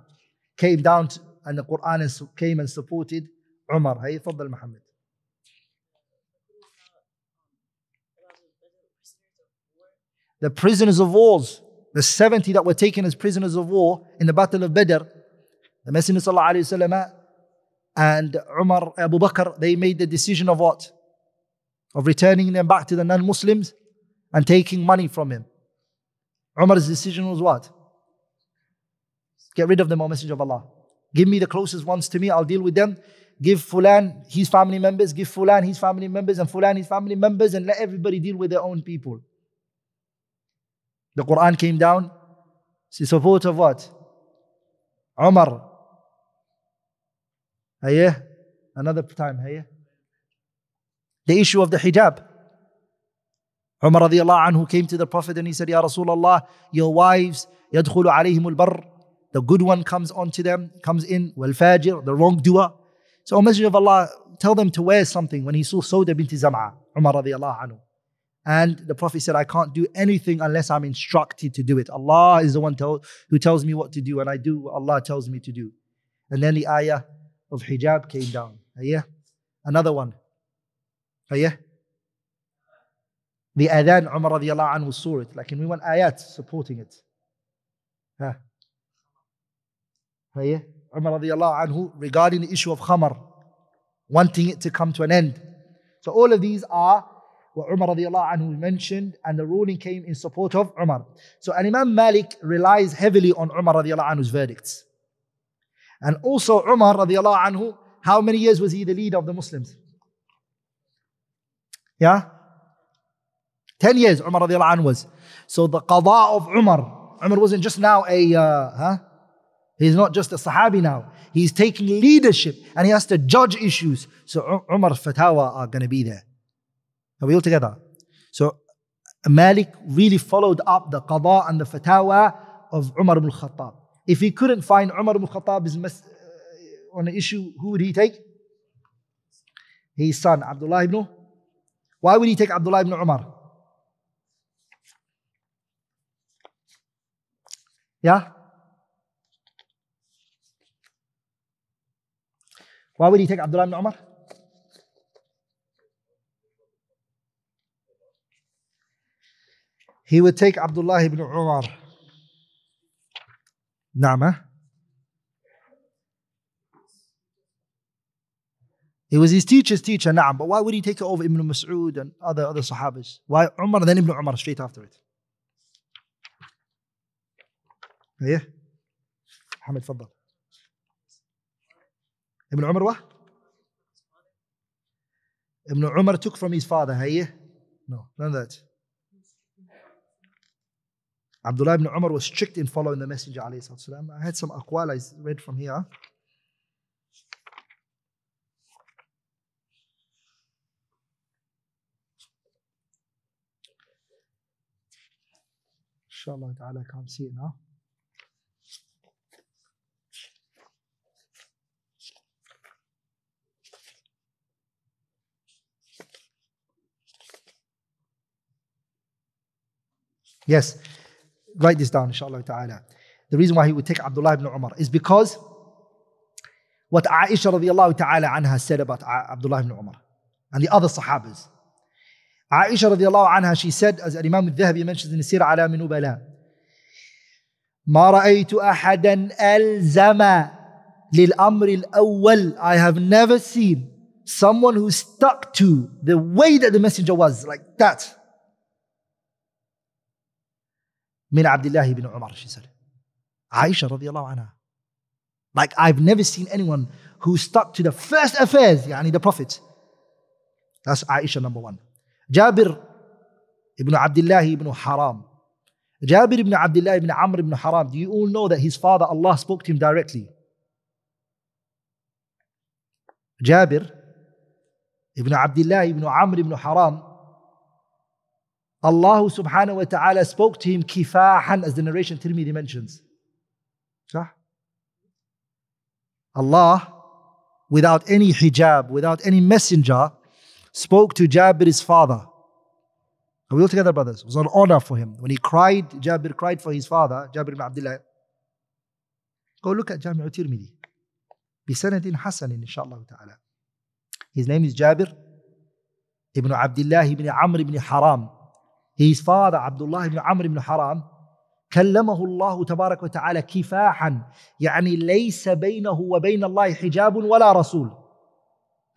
came down to, and the Quran came and supported Umar. Hey, Fadl Muhammad. The prisoners of wars, the 70 that were taken as prisoners of war in the Battle of Badr, the Messenger وسلم, and Umar, Abu Bakr, they made the decision of what? Of returning them back to the non Muslims and taking money from him. Umar's decision was what? Get rid of them, O Messenger of Allah. Give me the closest ones to me, I'll deal with them. Give Fulan his family members, give Fulan his family members, and Fulan his family members, and let everybody deal with their own people. The Quran came down The support of what? Umar. Hayya? Another time, Hey. The issue of the hijab. Umar radiallahu anhu came to the Prophet and he said, Ya Rasulullah, your wives, يدخل عليهم البر the good one comes onto them, comes in, wal fajir, the wrongdoer. So, O Messenger of Allah, tell them to wear something when he saw Sawda bint Zam'a, Umar anhu. And the Prophet said, I can't do anything unless I'm instructed to do it. Allah is the one tell, who tells me what to do, and I do what Allah tells me to do. And then the ayah of hijab came down. Ayah. Another one. Ayah. The adhan, Umar radiallahu anhu saw it. Like, and we want ayat supporting it. Umar anhu regarding the issue of khamar, wanting it to come to an end. So all of these are what Umar radiallahu anhu mentioned, and the ruling came in support of Umar. So an Imam Malik relies heavily on Umar radiallahu anhu's verdicts. And also Umar radiallahu anhu, how many years was he the leader of the Muslims? Yeah? Ten years Umar radiallahu anhu was. So the qada of Umar, Umar wasn't just now a, uh, huh? He's not just a Sahabi now. He's taking leadership and he has to judge issues. So Umar fatwa are going to be there. Are we all together? So Malik really followed up the qada and the fatwa of Umar ibn Khattab. If he couldn't find Umar ibn Khattab's uh, on an issue, who would he take? His son, Abdullah ibn. Why would he take Abdullah ibn Umar? Yeah? Why would he take Abdullah ibn Umar? He would take Abdullah ibn Umar. Nama. He was his teacher's teacher, na'am. But why would he take it over Ibn Mas'ud and other, other Sahabas? Why Umar and then Ibn Umar straight after it? Yeah. Hamid, فضل. Abu عمر what? Ibn Umar took from his father, hey? No, none of that. Abdullah ibn Umar was strict in following the Messenger والسلام. I had some aqwal I read from here. Inshallah ta'ala, I can't see it now. Yes, write this down, inshallah ta'ala. The reason why he would take Abdullah ibn Umar is because what Aisha radiallahu ta'ala anha said about Abdullah ibn Umar and the other Sahabas. Aisha radiallahu anha, she said, as Imam al-Dhahabi mentions in the Sirah ala min Ubala, ما رأيت أحدا ألزم للأمر الأول I have never seen someone who stuck to the way that the messenger was like that من عبد الله ibn Umar, she Aisha Like I've never seen anyone who stuck to the first affairs, yani the Prophet. That's Aisha number one. Jabir ibn Abdullah ibn Haram. Jabir ibn Abdullah ibn Amr ibn Haram. Do you all know that his father Allah spoke to him directly? Jabir ibn Abdullah ibn Amr ibn Haram Allah subhanahu wa ta'ala spoke to him kifahan, as the narration Tirmidhi mentions. Allah, without any hijab, without any messenger, spoke to Jabir's father. Are we all together, brothers? It was an honor for him. When he cried, Jabir cried for his father, Jabir ibn Abdullah. Go look at Jami'u Tirmidhi. بسند Hassan, إن شاء الله His name is Jabir ibn Abdullah ibn Amr ibn Haram. His father, Abdullah ibn Amr ibn Haram, كلمه الله تبارك وتعالى كفاحا يعني ليس بينه وبين الله حجاب ولا رسول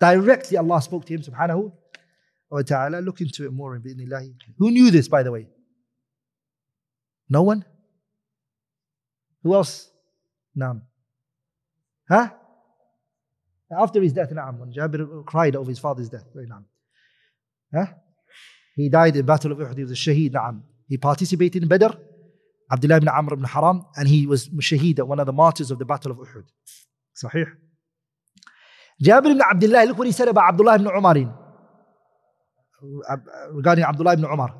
directly Allah spoke to him سبحانه وتعالى look into it more بإذن الله who knew this by the way no one who else نعم ها huh after his death نعم when Jabir cried over his father's death نعم huh He died in Battle of Uhud. He was a shaheed, na'am. He participated in Badr, Abdullah ibn Amr ibn Haram, and he was shaheed, one of the martyrs of the Battle of Uhud. Sahih. Jabir ibn Abdullah, look what he said about Abdullah ibn Umar. Regarding Abdullah ibn Umar.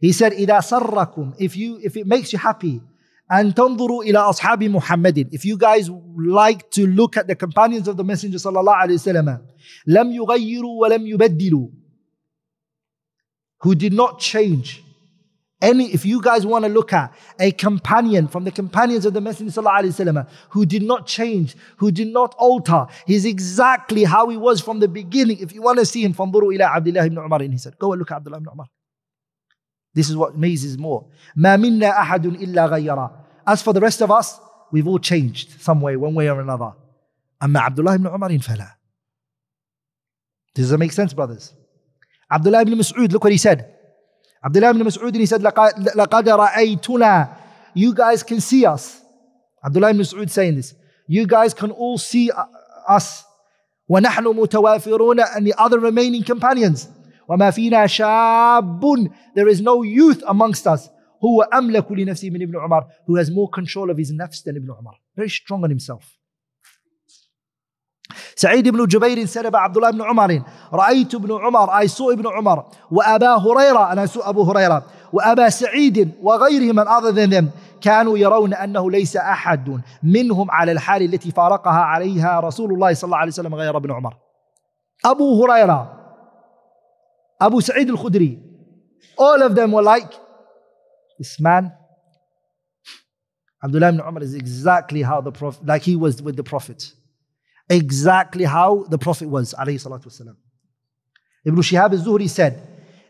He said, إِذَا سَرَّكُمْ if, you, if it makes you happy, and تنظروا إلى أصحاب محمد if you guys like to look at the companions of the messenger صلى الله عليه وسلم لم يغيروا ولم يبدلوا who did not change. Any, if you guys want to look at a companion from the companions of the Messenger who did not change, who did not alter, he's exactly how he was from the beginning. If you want to see him, from ila Abdullah ibn Umar, and he said, Go and look at Abdullah ibn Umar. This is what amazes more. "Ma minna أحد illa غيرا. As for the rest of us, we've all changed some way, one way or another. أما Abdullah ibn Umar عمر فلا. Does that make sense, brothers? Abdullah ibn Mas'ud, look what he said. Abdullah ibn Mas'ud, and he said, لَقَدْ رَأَيْتُنَا You guys can see us. Abdullah ibn Mas'ud saying this. You guys can all see uh, us. وَنَحْنُ مُتَوَافِرُونَ And the other remaining companions. وَمَا فِينَا شَابٌ There is no youth amongst us. هو أملك لنفسه من ابن عمر who has more control of his nafs than Ibn Umar. Very strong on himself. سعيد بن جبير سلب عبد الله بن عمر رأيت ابن عمر أي سوء ابن عمر وأبا هريرة أنا سوء أبو هريرة وأبا سعيد وغيرهم من other than كانوا يرون أنه ليس أحد منهم على الحال التي فارقها عليها رسول الله صلى الله عليه وسلم غير ابن عمر أبو هريرة أبو سعيد الخدري all of them were like this man Abdullah ibn Umar is exactly how the prophet like he was with the prophet exactly how the Prophet was عليه الصلاة Ibn Shihab al-Zuhri said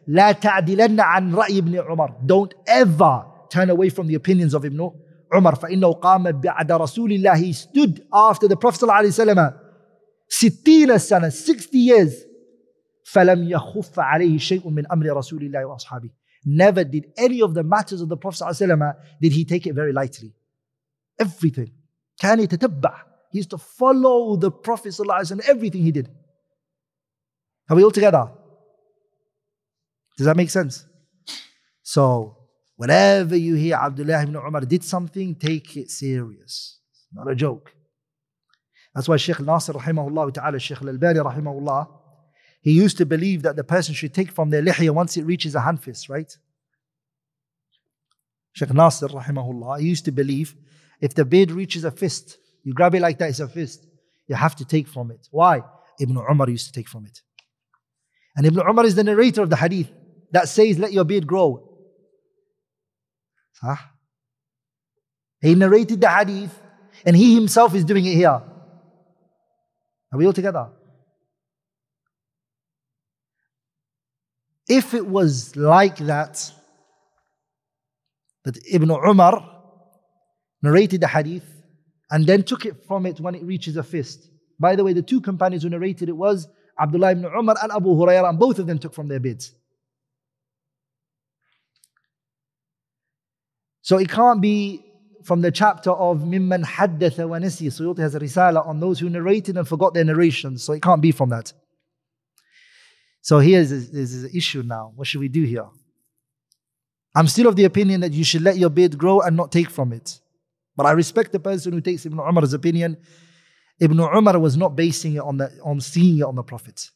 لا تعدلن عن رأي ابن عمر don't ever turn away from the opinions of Ibn Umar فإنه قام بعد رسول الله he stood after the Prophet صلى الله عليه وسلم ستين سنة 60 years فلم يخف عليه شيء من أمر رسول الله وأصحابه Never did any of the matters of the Prophet عليه ﷺ did he take it very lightly. Everything. كان يتتبع he used to follow the Prophet and everything he did. Are we all together? Does that make sense? So, whenever you hear Abdullah ibn Umar did something, take it serious. It's not a joke. That's why Sheikh Nasir rahimahullah ta'ala, Sheikh Al-Albani rahimahullah, he used to believe that the person should take from their lihya once it reaches a hand fist, right? Sheikh Nasir rahimahullah, he used to believe if the beard reaches a fist, you grab it like that, it's a fist. You have to take from it. Why? Ibn Umar used to take from it. And Ibn Umar is the narrator of the hadith that says, Let your beard grow. Huh? He narrated the hadith and he himself is doing it here. Are we all together? If it was like that, that Ibn Umar narrated the hadith and then took it from it when it reaches a fist. By the way, the two companions who narrated it was Abdullah ibn Umar and Abu Hurairah, and both of them took from their beds. So it can't be from the chapter of Mimman Haddatha wa Nisi. Suyuti has a risala on those who narrated and forgot their narrations. So it can't be from that. So here's is an issue now. What should we do here? I'm still of the opinion that you should let your bid grow and not take from it. But I respect the person who takes Ibn Umar's opinion. Ibn Umar was not basing it on, the, on seeing it on the Prophet.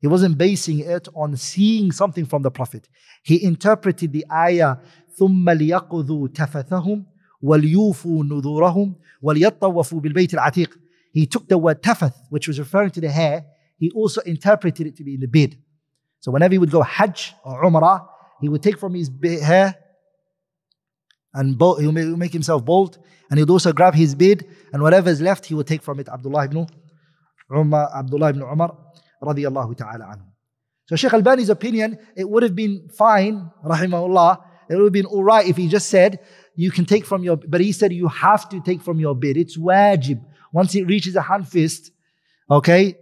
He wasn't basing it on seeing something from the Prophet. He interpreted the ayah, ثُمَّ لِيَقُذُوا تَفَثَهُمْ وَلْيُوفُوا نُذُورَهُمْ وَلْيَطَّوَّفُوا بِالْبَيْتِ الْعَتِيقِ He took the word tafath, which was referring to the hair, he also interpreted it to be in the beard. So whenever he would go Hajj or Umrah, he would take from his hair and bold, he will make himself bold, and he would also grab his beard, and whatever is left, he would take from it Abdullah ibn Umar, Abdullah ibn Umar, radiyallahu ta'ala anhu. So Sheikh Al-Bani's opinion, it would have been fine, rahimahullah, it would have been all right if he just said, you can take from your, but he said you have to take from your beard. It's wajib. Once it reaches a hand fist, okay,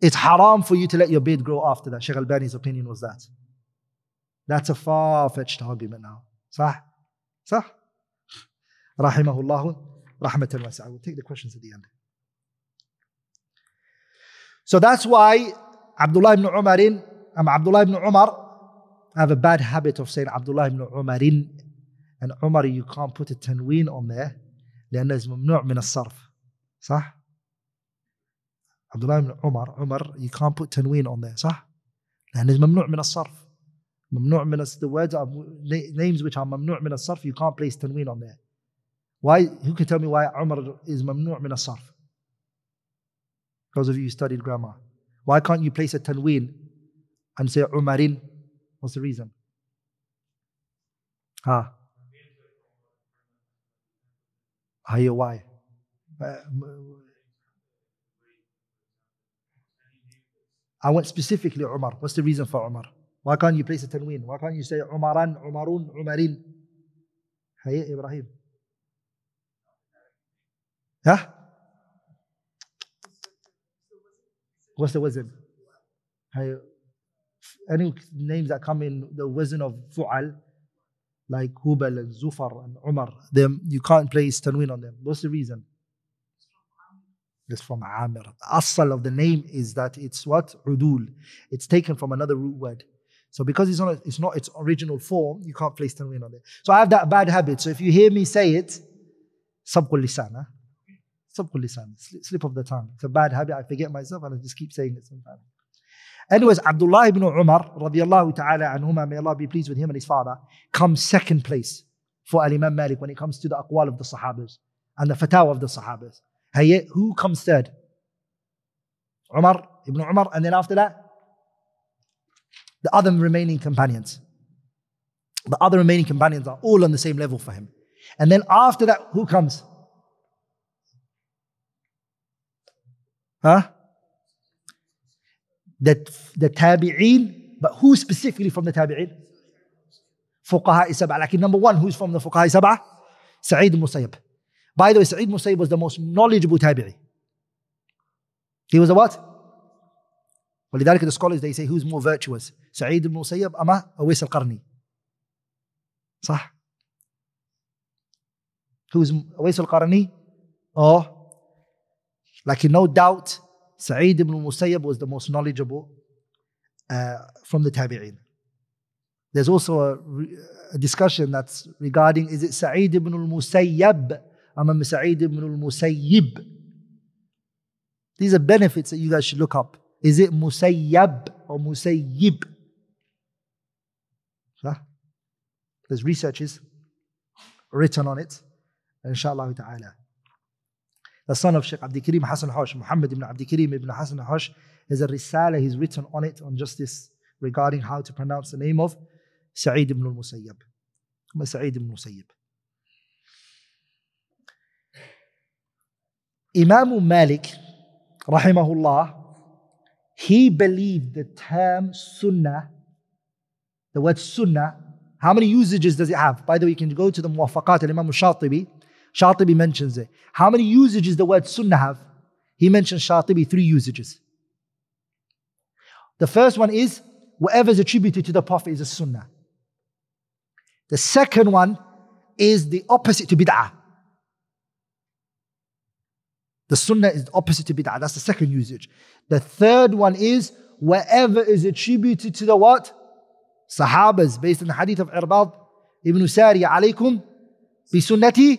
it's haram for you to let your beard grow after that. Sheikh Al-Bani's opinion was that. That's a far-fetched argument now. Sah? صح رحمه الله رحمة wasi'ah. We'll take the questions at the end. So that's why Abdullah ibn I'm um, Abdullah ibn Umar, I have a bad habit of saying Abdullah ibn Umarin. And Umar, you can't put a tanween on there. لأنه ممنوع من الصرف. صح؟ Abdullah ibn Omar. Omar. you can't put tanween on there. صح؟ لأنه ممنوع من الصرف. ممنوع من the words of names which are ممنوع من الصرف you can't place tanween on there why who can tell me why Umar is ممنوع من الصرف those of you who studied grammar why can't you place a tanween and say Umarin what's the reason ah I hear why uh, I went specifically Umar what's the reason for Umar why can't you place a tanween? Why can't you say Umaran, Umarun, Umarin? Hey, Ibrahim. Yeah? What's the wazn? Hey, any names that come in the reason of fu'al, like Hubal and Zufar and Umar, them you can't place tanween on them. What's the reason? It's from Amir. Asal of the name is that it's what? Udul. It's taken from another root word. So because it's not, it's not its original form, you can't place tanween on it. So I have that bad habit. So if you hear me say it, sabqul lisan, slip of the tongue. It's a bad habit. I forget myself and I just keep saying it sometimes. Anyways, Abdullah ibn Umar, radiallahu ta'ala anhuma, may Allah be pleased with him and his father, comes second place for Imam Malik when it comes to the aqwal of the Sahabas and the fatwa of the Sahabas. Who comes third? Umar ibn Umar, and then after that, the other remaining companions. The other remaining companions are all on the same level for him. And then after that, who comes? Huh? The, the tabi'een, but who specifically from the tabi'een? Fuqaha Isabah. Like number one, who's from the Fuqaha Isabah? Sa'id Musayyib. By the way, Sa'id Musayyib was the most knowledgeable tabi'i. He was a what? ولذلك the scholars they say who's more virtuous سعيد بن المسيب أما أويس القرني صح who's أويس القرني or oh, like no doubt Sa'id ibn al-Musayyab was the most knowledgeable uh, from the Tabi'in. There's also a, a, discussion that's regarding is it Sa'id ibn al-Musayyab amam Sa'id ibn al These are benefits that you guys should look up. Is it musayyab or musayyib? Huh? There's researches written on it, inshallah ta'ala. The son of Sheikh Abdi Karim Hassan Hosh, Muhammad ibn Abdi Karim ibn Hassan Hosh, has a risala he's written on it, on justice regarding how to pronounce the name of Sa'id ibn al-Musayyab. Sa'id ibn musayyab Imam Malik, rahimahullah, he believed the term sunnah, the word sunnah, how many usages does it have? By the way, you can go to the Muwafaqat al-Imam shatibi Shatibi mentions it. How many usages the word sunnah have? He mentions Shatibi three usages. The first one is whatever is attributed to the Prophet is a sunnah. The second one is the opposite to bid'ah. The sunnah is the opposite to bid'ah. That's the second usage. The third one is whatever is attributed to the what? Sahabas, based on the hadith of Irbad ibn Sari, alaykum bi sunnati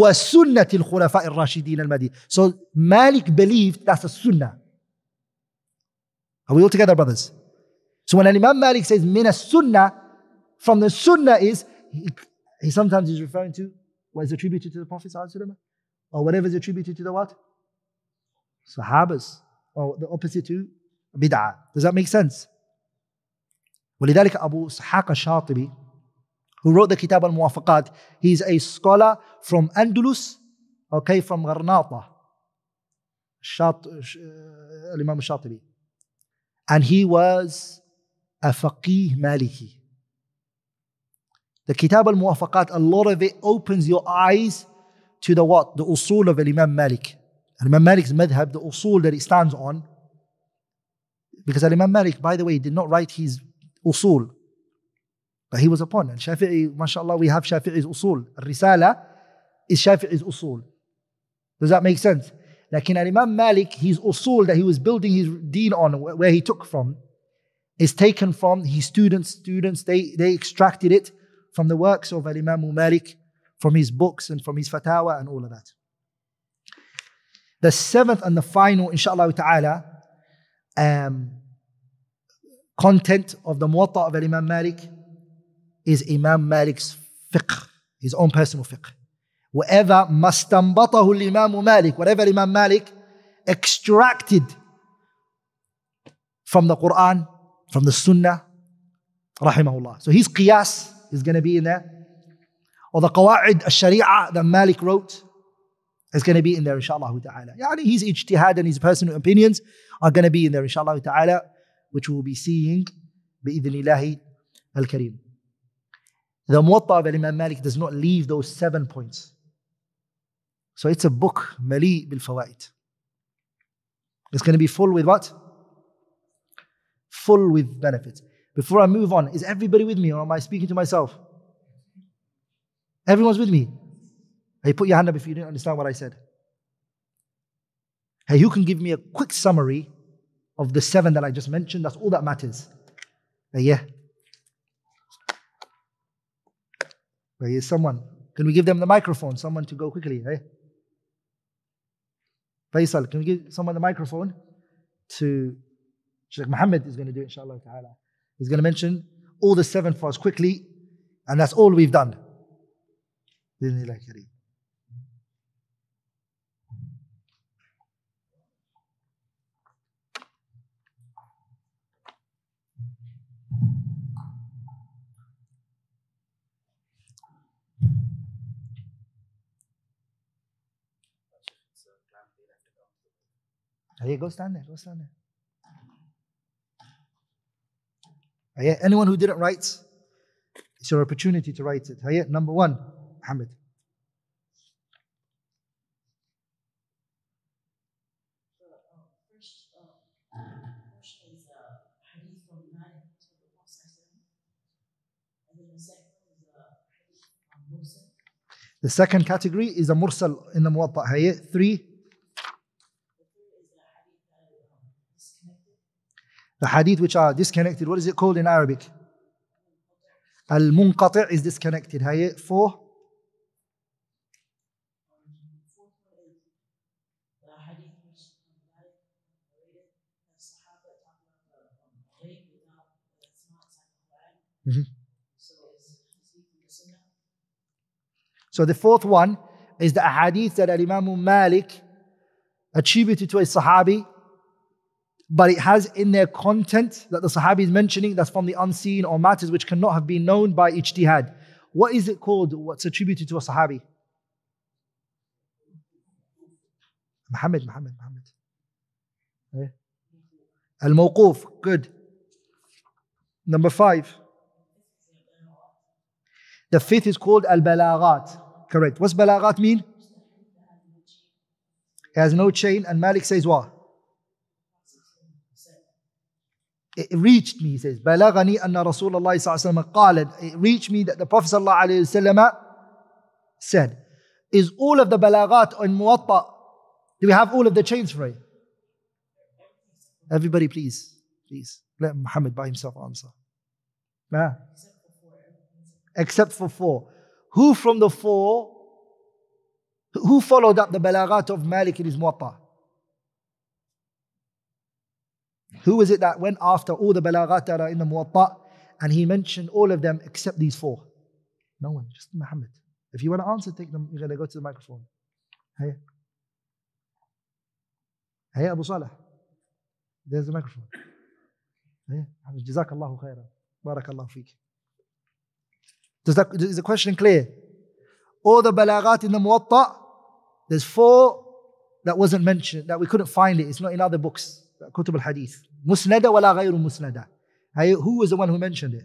wa sunnati al-khulafa al-rashidin al-madi. So Malik believed that's a sunnah. Are we all together, brothers? So when Imam Malik says min sunnah, from the sunnah is, he, he sometimes is referring to what is attributed to the Prophet sallallahu or whatever is attributed to the what? Sahabas, or the opposite to bid'ah. Does that make sense? ولذلك Abu Ishaq al-Shatibi, who wrote the Kitab al-Muwafaqat, he's a scholar from Andalus, okay, from Garnata, Shat, uh, Imam al-Shatibi. And he was a faqih maliki. The Kitab al-Muwafaqat, a lot of it opens your eyes to the what? The usul of Imam Malik. Imam Malik's madhab, the usul that he stands on. Because Imam Malik, by the way, did not write his usul. But he was upon. And Shafi'i, mashallah, we have Shafi'i's usul. Risala is Shafi'i's usul. Does that make sense? Like in Imam Malik, his usul that he was building his deen on, where he took from, is taken from his students. Students, they, they extracted it from the works of Imam Malik from his books and from his fatwa and all of that. The seventh and the final, inshallah ta'ala, um, content of the Muwatta of Imam Malik is Imam Malik's fiqh, his own personal fiqh. Whatever mastanbatahu Imam Malik, whatever Imam Malik extracted from the Quran, from the Sunnah, rahimahullah. So his qiyas is going to be in there or the Qawa'id al that Malik wrote is going to be in there inshallah ta'ala. Yani his ijtihad and his personal opinions are going to be in there inshallah ta'ala, which we'll be seeing bi'idhnillahi al-kareem. The Muwatta of Imam Malik does not leave those seven points. So it's a book, Mali bil Fawaid. It's going to be full with what? Full with benefits. Before I move on, is everybody with me or am I speaking to myself? Everyone's with me. Hey, put your hand up if you didn't understand what I said. Hey, you can give me a quick summary of the seven that I just mentioned? That's all that matters. Hey, yeah. There is someone. Can we give them the microphone? Someone to go quickly. Hey? Faisal, can we give someone the microphone to Sheikh Mohammed is going to do it, inshallah ta'ala. He's going to mention all the seven for us quickly, and that's all we've done. باذن الله كريم Hey, go stand there. Go stand there. Hey, Anyone who didn't write, it's your opportunity to write it. Hey, Number one. محمد The second category is a mursal in the Muwatta. three. The hadith which are disconnected. What is it called in Arabic? Al munqati' is disconnected. four. Mm-hmm. So the fourth one is the hadith that Imam Malik attributed to a Sahabi, but it has in their content that the Sahabi is mentioning that's from the unseen or matters which cannot have been known by ijtihad. What is it called? What's attributed to a Sahabi? Muhammad, Muhammad, Muhammad. Al Mawquf, good. Number five. The fifth is called al balagat Correct. What's balagat mean? It has no chain, and Malik says what? It reached me, he says, Balagani anna Rasulullah qalat. It reached me that the Prophet وسلم said, Is all of the balagat in muwatta, do we have all of the chains for it? Everybody, please, please, let Muhammad by himself answer. Nah except for four. Who from the four, who followed up the balagat of Malik in his Muwatta? Who is it that went after all the balagat that are in the Muwatta and he mentioned all of them except these four? No one, just Muhammad. If you want to answer, take them. You're going to go to the microphone. Hey. Hey, Abu Salah. There's the microphone. Hey. Jazakallahu khairan. Barakallahu feek. Does that, is the question clear? All the balaghat in the Muwatta, there's four that wasn't mentioned, that we couldn't find it. It's not in other books, Kutub al-Hadith. Musnada wala ghayru musnada. Who was the one who mentioned it?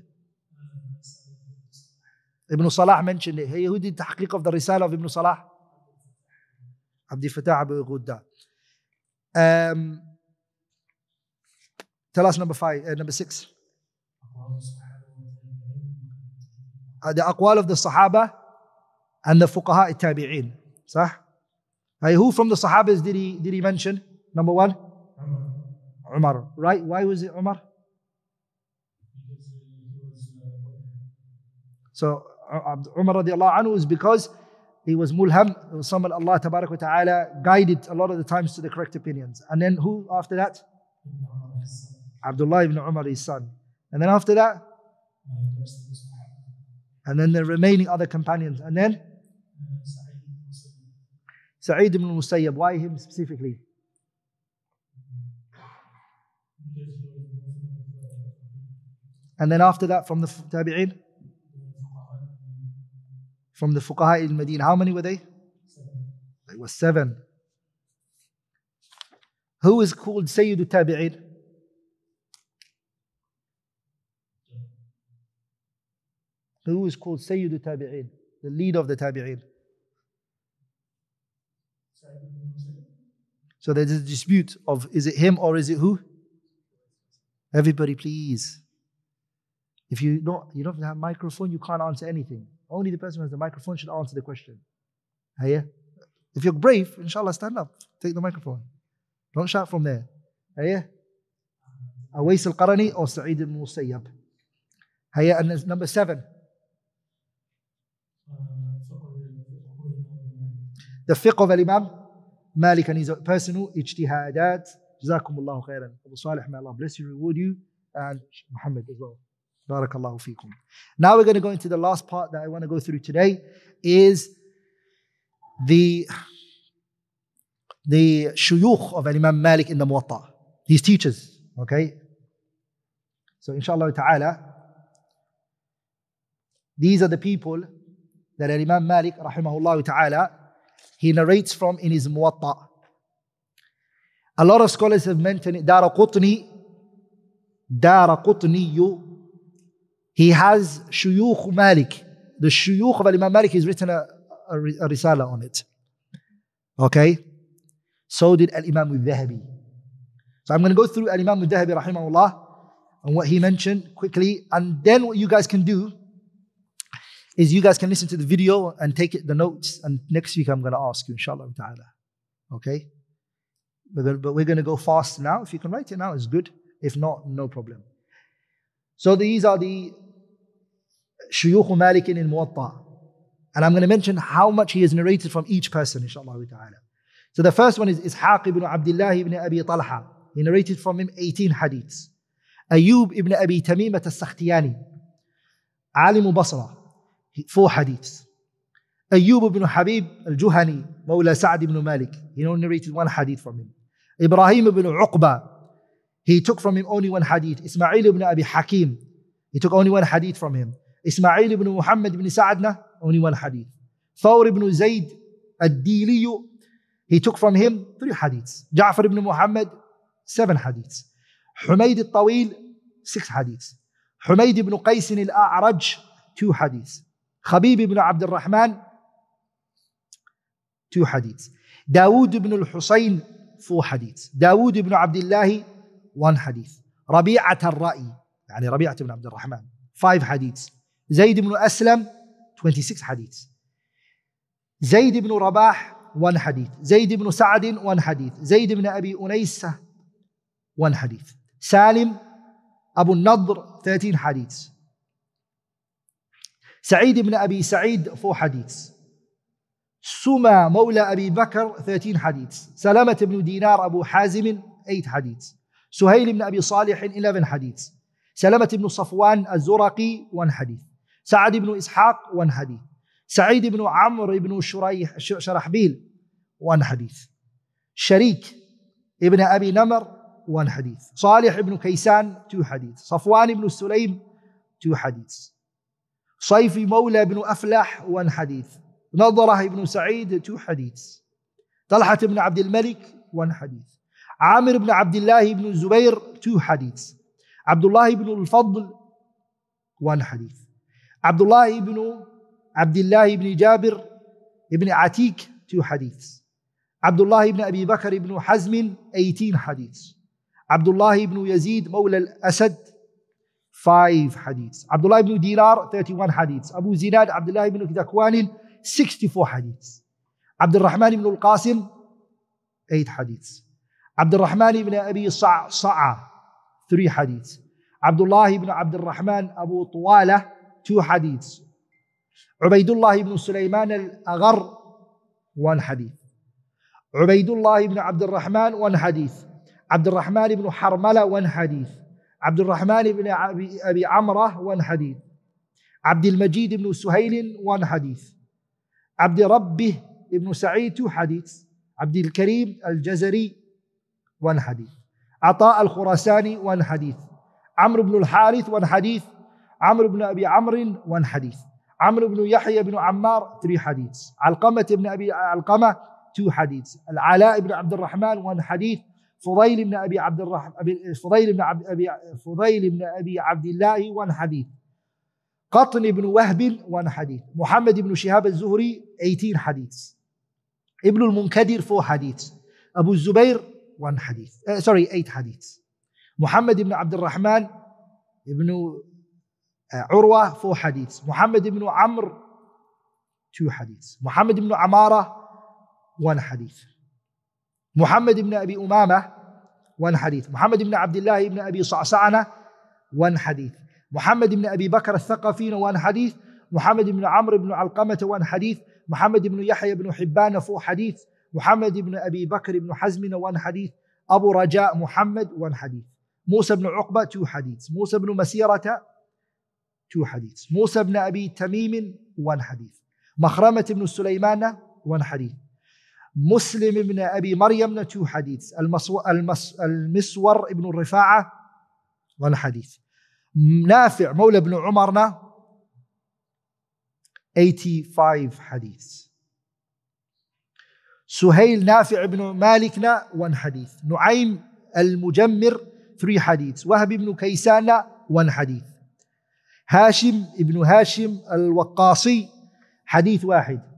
Ibn Salah mentioned it. Hey, who did tahqiq of the Risala of Ibn Salah? Abdi Fatah Abu Ghudda. Um, tell us number five, uh, number six. Uh, the aqwal of the Sahaba and the fuqaha tabi'in. Sah? Hey, who from the Sahabas did he, did he mention? Number one? Umar. Right? Why was it Umar? So uh, Umar radiallahu anhu is because he was mulham, was someone Allah tabarak wa ta'ala guided a lot of the times to the correct opinions. And then who after that? Abdullah ibn Umar, his son. And then after that? and then the remaining other companions, and then Sa'id ibn Musayyab. Why him specifically? And then after that, from the Tabi'in? From the Fuqaha in Medina. How many were they? They was seven. Who is called Sayyidu Tabi'in? who is called Sayyid Tabi'in, the leader of the Tabi'in. So there's a dispute of is it him or is it who? Everybody, please. If you not you don't have a microphone, you can't answer anything. Only the person who has the microphone should answer the question. Hey, if you're brave, inshallah, stand up, take the microphone. Don't shout from there. Hey, Awais al Qarani or Sa'id al Musayyab. Hey, and number seven. The fiqh of Imam Malik and his personal ijtihadat. Jazakumullahu khairan. Abu Salih, may Allah bless you, reward you, and Muhammad as well. Barakallahu fikum. Now we're going to go into the last part that I want to go through today is the the shuyukh of Imam Malik in the Muwatta, These teachers. Okay? So inshallah ta'ala, these are the people that Imam Malik rahimahullah ta'ala he narrates from in his Muwatta. A lot of scholars have mentioned it. Daraqutni, You, he has Shuyukh Malik. The Shuyukh of Imam Malik has written a, a, a Risala on it. Okay? So did Al Imam al-Dhahabi. So I'm going to go through Al Imam al-Dhahabi rahimahullah and what he mentioned quickly. And then what you guys can do is you guys can listen to the video and take it, the notes. And next week I'm going to ask you, inshallah ta'ala. Okay? But, but we're going to go fast now. If you can write it now, it's good. If not, no problem. So these are the Shuyukh alikin in Muwatta. And I'm going to mention how much he has narrated from each person, inshallah ta'ala. So the first one is Ishaq ibn Abdullah ibn Abi Talha. He narrated from him 18 hadiths. Ayub ibn Abi Tamimah al-Sakhtiyani. Alim Basra four hadiths. Ayyub ibn Habib al-Juhani, Mawla Sa'd ibn Malik, he only narrated one hadith from him. Ibrahim ibn Uqba, he took from him only one hadith. Ismail ibn Abi Hakim, he took only one hadith from him. Ismail ibn Muhammad ibn Sa'adna, only one hadith. Thawr ibn Zayd al diliyu he took from him three hadiths. Ja'far ibn Muhammad, seven hadiths. Humayd al-Tawil, six hadiths. Humayd ibn Qais al-A'raj, two hadiths. خبيب بن عبد الرحمن تو حديث داود بن الحسين فو حديث داود بن عبد الله وان حديث ربيعة الرأي يعني ربيعة بن عبد الرحمن فايف حديث زيد بن أسلم 26 حديث زيد بن رباح وان حديث زيد بن سعد وان حديث زيد بن أبي أنيسة وان حديث سالم أبو النضر 13 حديث سعيد بن أبي سعيد فو حديث سما مولى أبي بكر 30 حديث سلامة بن دينار أبو حازم 8 حديث سهيل بن أبي صالح 11 حديث سلامة بن صفوان الزرقي 1 حديث سعد بن إسحاق 1 حديث سعيد بن عمرو بن شريح شرحبيل 1 حديث شريك ابن أبي نمر 1 حديث صالح بن كيسان 2 حديث صفوان بن سليم 2 حديث صيفي مولى بن أفلح وان حديث نضره بن سعيد تو حديث طلحة بن عبد الملك وان حديث عامر بن عبد الله بن الزبير تو حديث عبد الله بن الفضل وان حديث عبد الله بن عبد الله بن جابر بن عتيك تو حديث عبد الله بن أبي بكر بن حزم 18 حديث عبد الله بن يزيد مولى الأسد 5 حديث عبد الله بن دينار 31 حديث أبو زناد عبد الله بن ذكوان 64 حديث عبد الرحمن بن القاسم 8 حديث عبد الرحمن بن أبي صع صعة 3 حديث عبد الله بن عبد الرحمن أبو طوالة 2 حديث عبيد الله بن سليمان الأغر 1 حديث عبيد الله بن عبد الرحمن 1 حديث عبد الرحمن بن حرملة 1 حديث عبد الرحمن بن أبي عمرة وان حديث عبد المجيد بن سهيل وان حديث عبد ربه بن سعيد حديث عبد الكريم الجزري وان حديث عطاء الخراساني وان حديث عمرو بن الحارث وان حديث عمرو بن أبي عمرو وان حديث عمرو بن يحيى بن عمار تري حديث علقمة بن أبي علقمة تو حديث العلاء بن عبد الرحمن وان حديث فضيل بن ابي عبد الرحمن فضيل بن عبد ابي فضيل بن ابي عبد الله وان حديث قطن بن وهب وان حديث محمد بن شهاب الزهري 18 حديث ابن المنكدر 4 حديث ابو الزبير 1 حديث آه، سوري 8 حديث محمد بن عبد الرحمن ابن آه، عروه 4 حديث محمد بن عمرو 2 حديث محمد بن عماره 1 حديث محمد بن أبي أمامة وان حديث محمد بن عبد الله بن أبي صعصعنة وان حديث محمد بن أبي بكر الثقفي وان حديث محمد بن عمرو بن علقمة وان حديث محمد بن يحيى بن حبان فو حديث محمد بن أبي بكر بن حزم وان حديث أبو رجاء محمد وان حديث موسى بن عقبة تو حديث موسى بن مسيرة تو حديث موسى بن أبي تميم وان حديث مخرمة بن سليمان وان حديث مسلم بن أبي Maryam two hadiths المسور, المسور ابن الرفاعة one hadith نافع مولى ابن عمرنا 85 حديث سهيل نافع بن مالكنا 1 حديث نعيم المجمر 3 حديث وهب بن كيسان 1 حديث هاشم ابن هاشم الوقاصي حديث واحد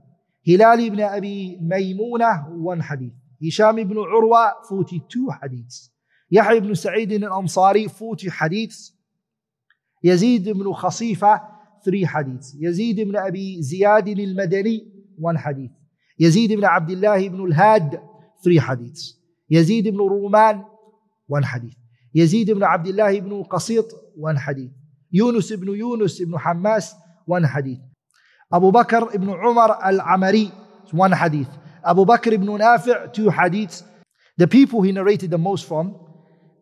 هلال بن أبي ميمونة 1 حديث هشام بن عروة 42 حديث يحيى بن سعيد الأنصاري 40 حديث يزيد بن خصيفة 3 حديث يزيد بن أبي زياد المدني 1 حديث يزيد بن عبد الله بن الهاد 3 حديث يزيد بن رومان 1 حديث يزيد بن عبد الله بن قسيط 1 حديث يونس بن يونس بن حماس 1 حديث Abu Bakr ibn Umar al-Amari, one hadith. Abu Bakr ibn Nafi', two hadiths. The people he narrated the most from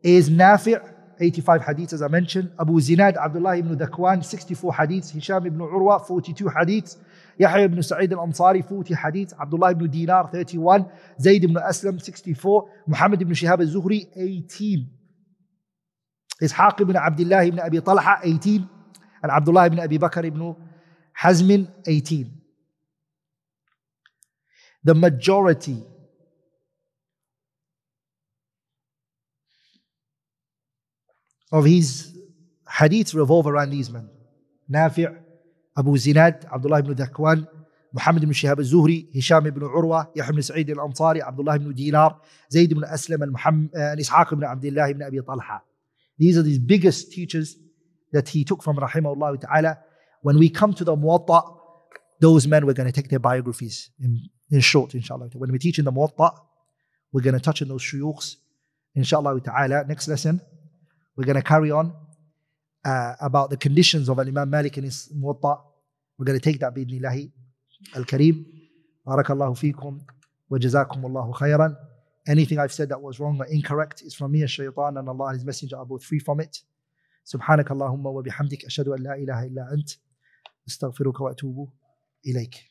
is Nafi', 85 hadiths as I mentioned. Abu Zinad, Abdullah ibn Dakwan, 64 hadiths. Hisham ibn Urwa, 42 hadiths. Yahya ibn Sa'id al-Ansari, 40 hadiths. Abdullah ibn Dinar, 31. Zayd ibn Aslam, 64. Muhammad ibn Shihab al-Zuhri, 18. Ishaq ibn Abdullah ibn Abi Talha, 18. And Abdullah ibn Abi Bakr ibn Hazmin 18. The majority of his hadith revolve around these men. Nafi', Abu Zinad, Abdullah ibn Dakwan, Muhammad ibn Shihab al-Zuhri, Hisham ibn Urwa, Yahya ibn Sa'id al-Ansari, Abdullah ibn Dinar, Zayd ibn Aslam, uh, and, Ishaq ibn Abdullah ibn Abi Talha. These are the biggest teachers that he took from Rahimahullah ta'ala when we come to the Muwatta, those men, we're going to take their biographies in, in short, inshallah. When we teach in the Muwatta, we're going to touch on those shuyukhs, inshallah ta'ala. Next lesson, we're going to carry on uh, about the conditions of Imam Malik in his Muwatta. We're going to take that bidnillahi al-kareem. Barakallahu fikum wa jazakumullahu khayran. Anything I've said that was wrong or incorrect is from me as shaitan and Allah and His Messenger are both free from it. سبحانك wa bihamdik ashadu an la ilaha illa ant. استغفرك واتوب اليك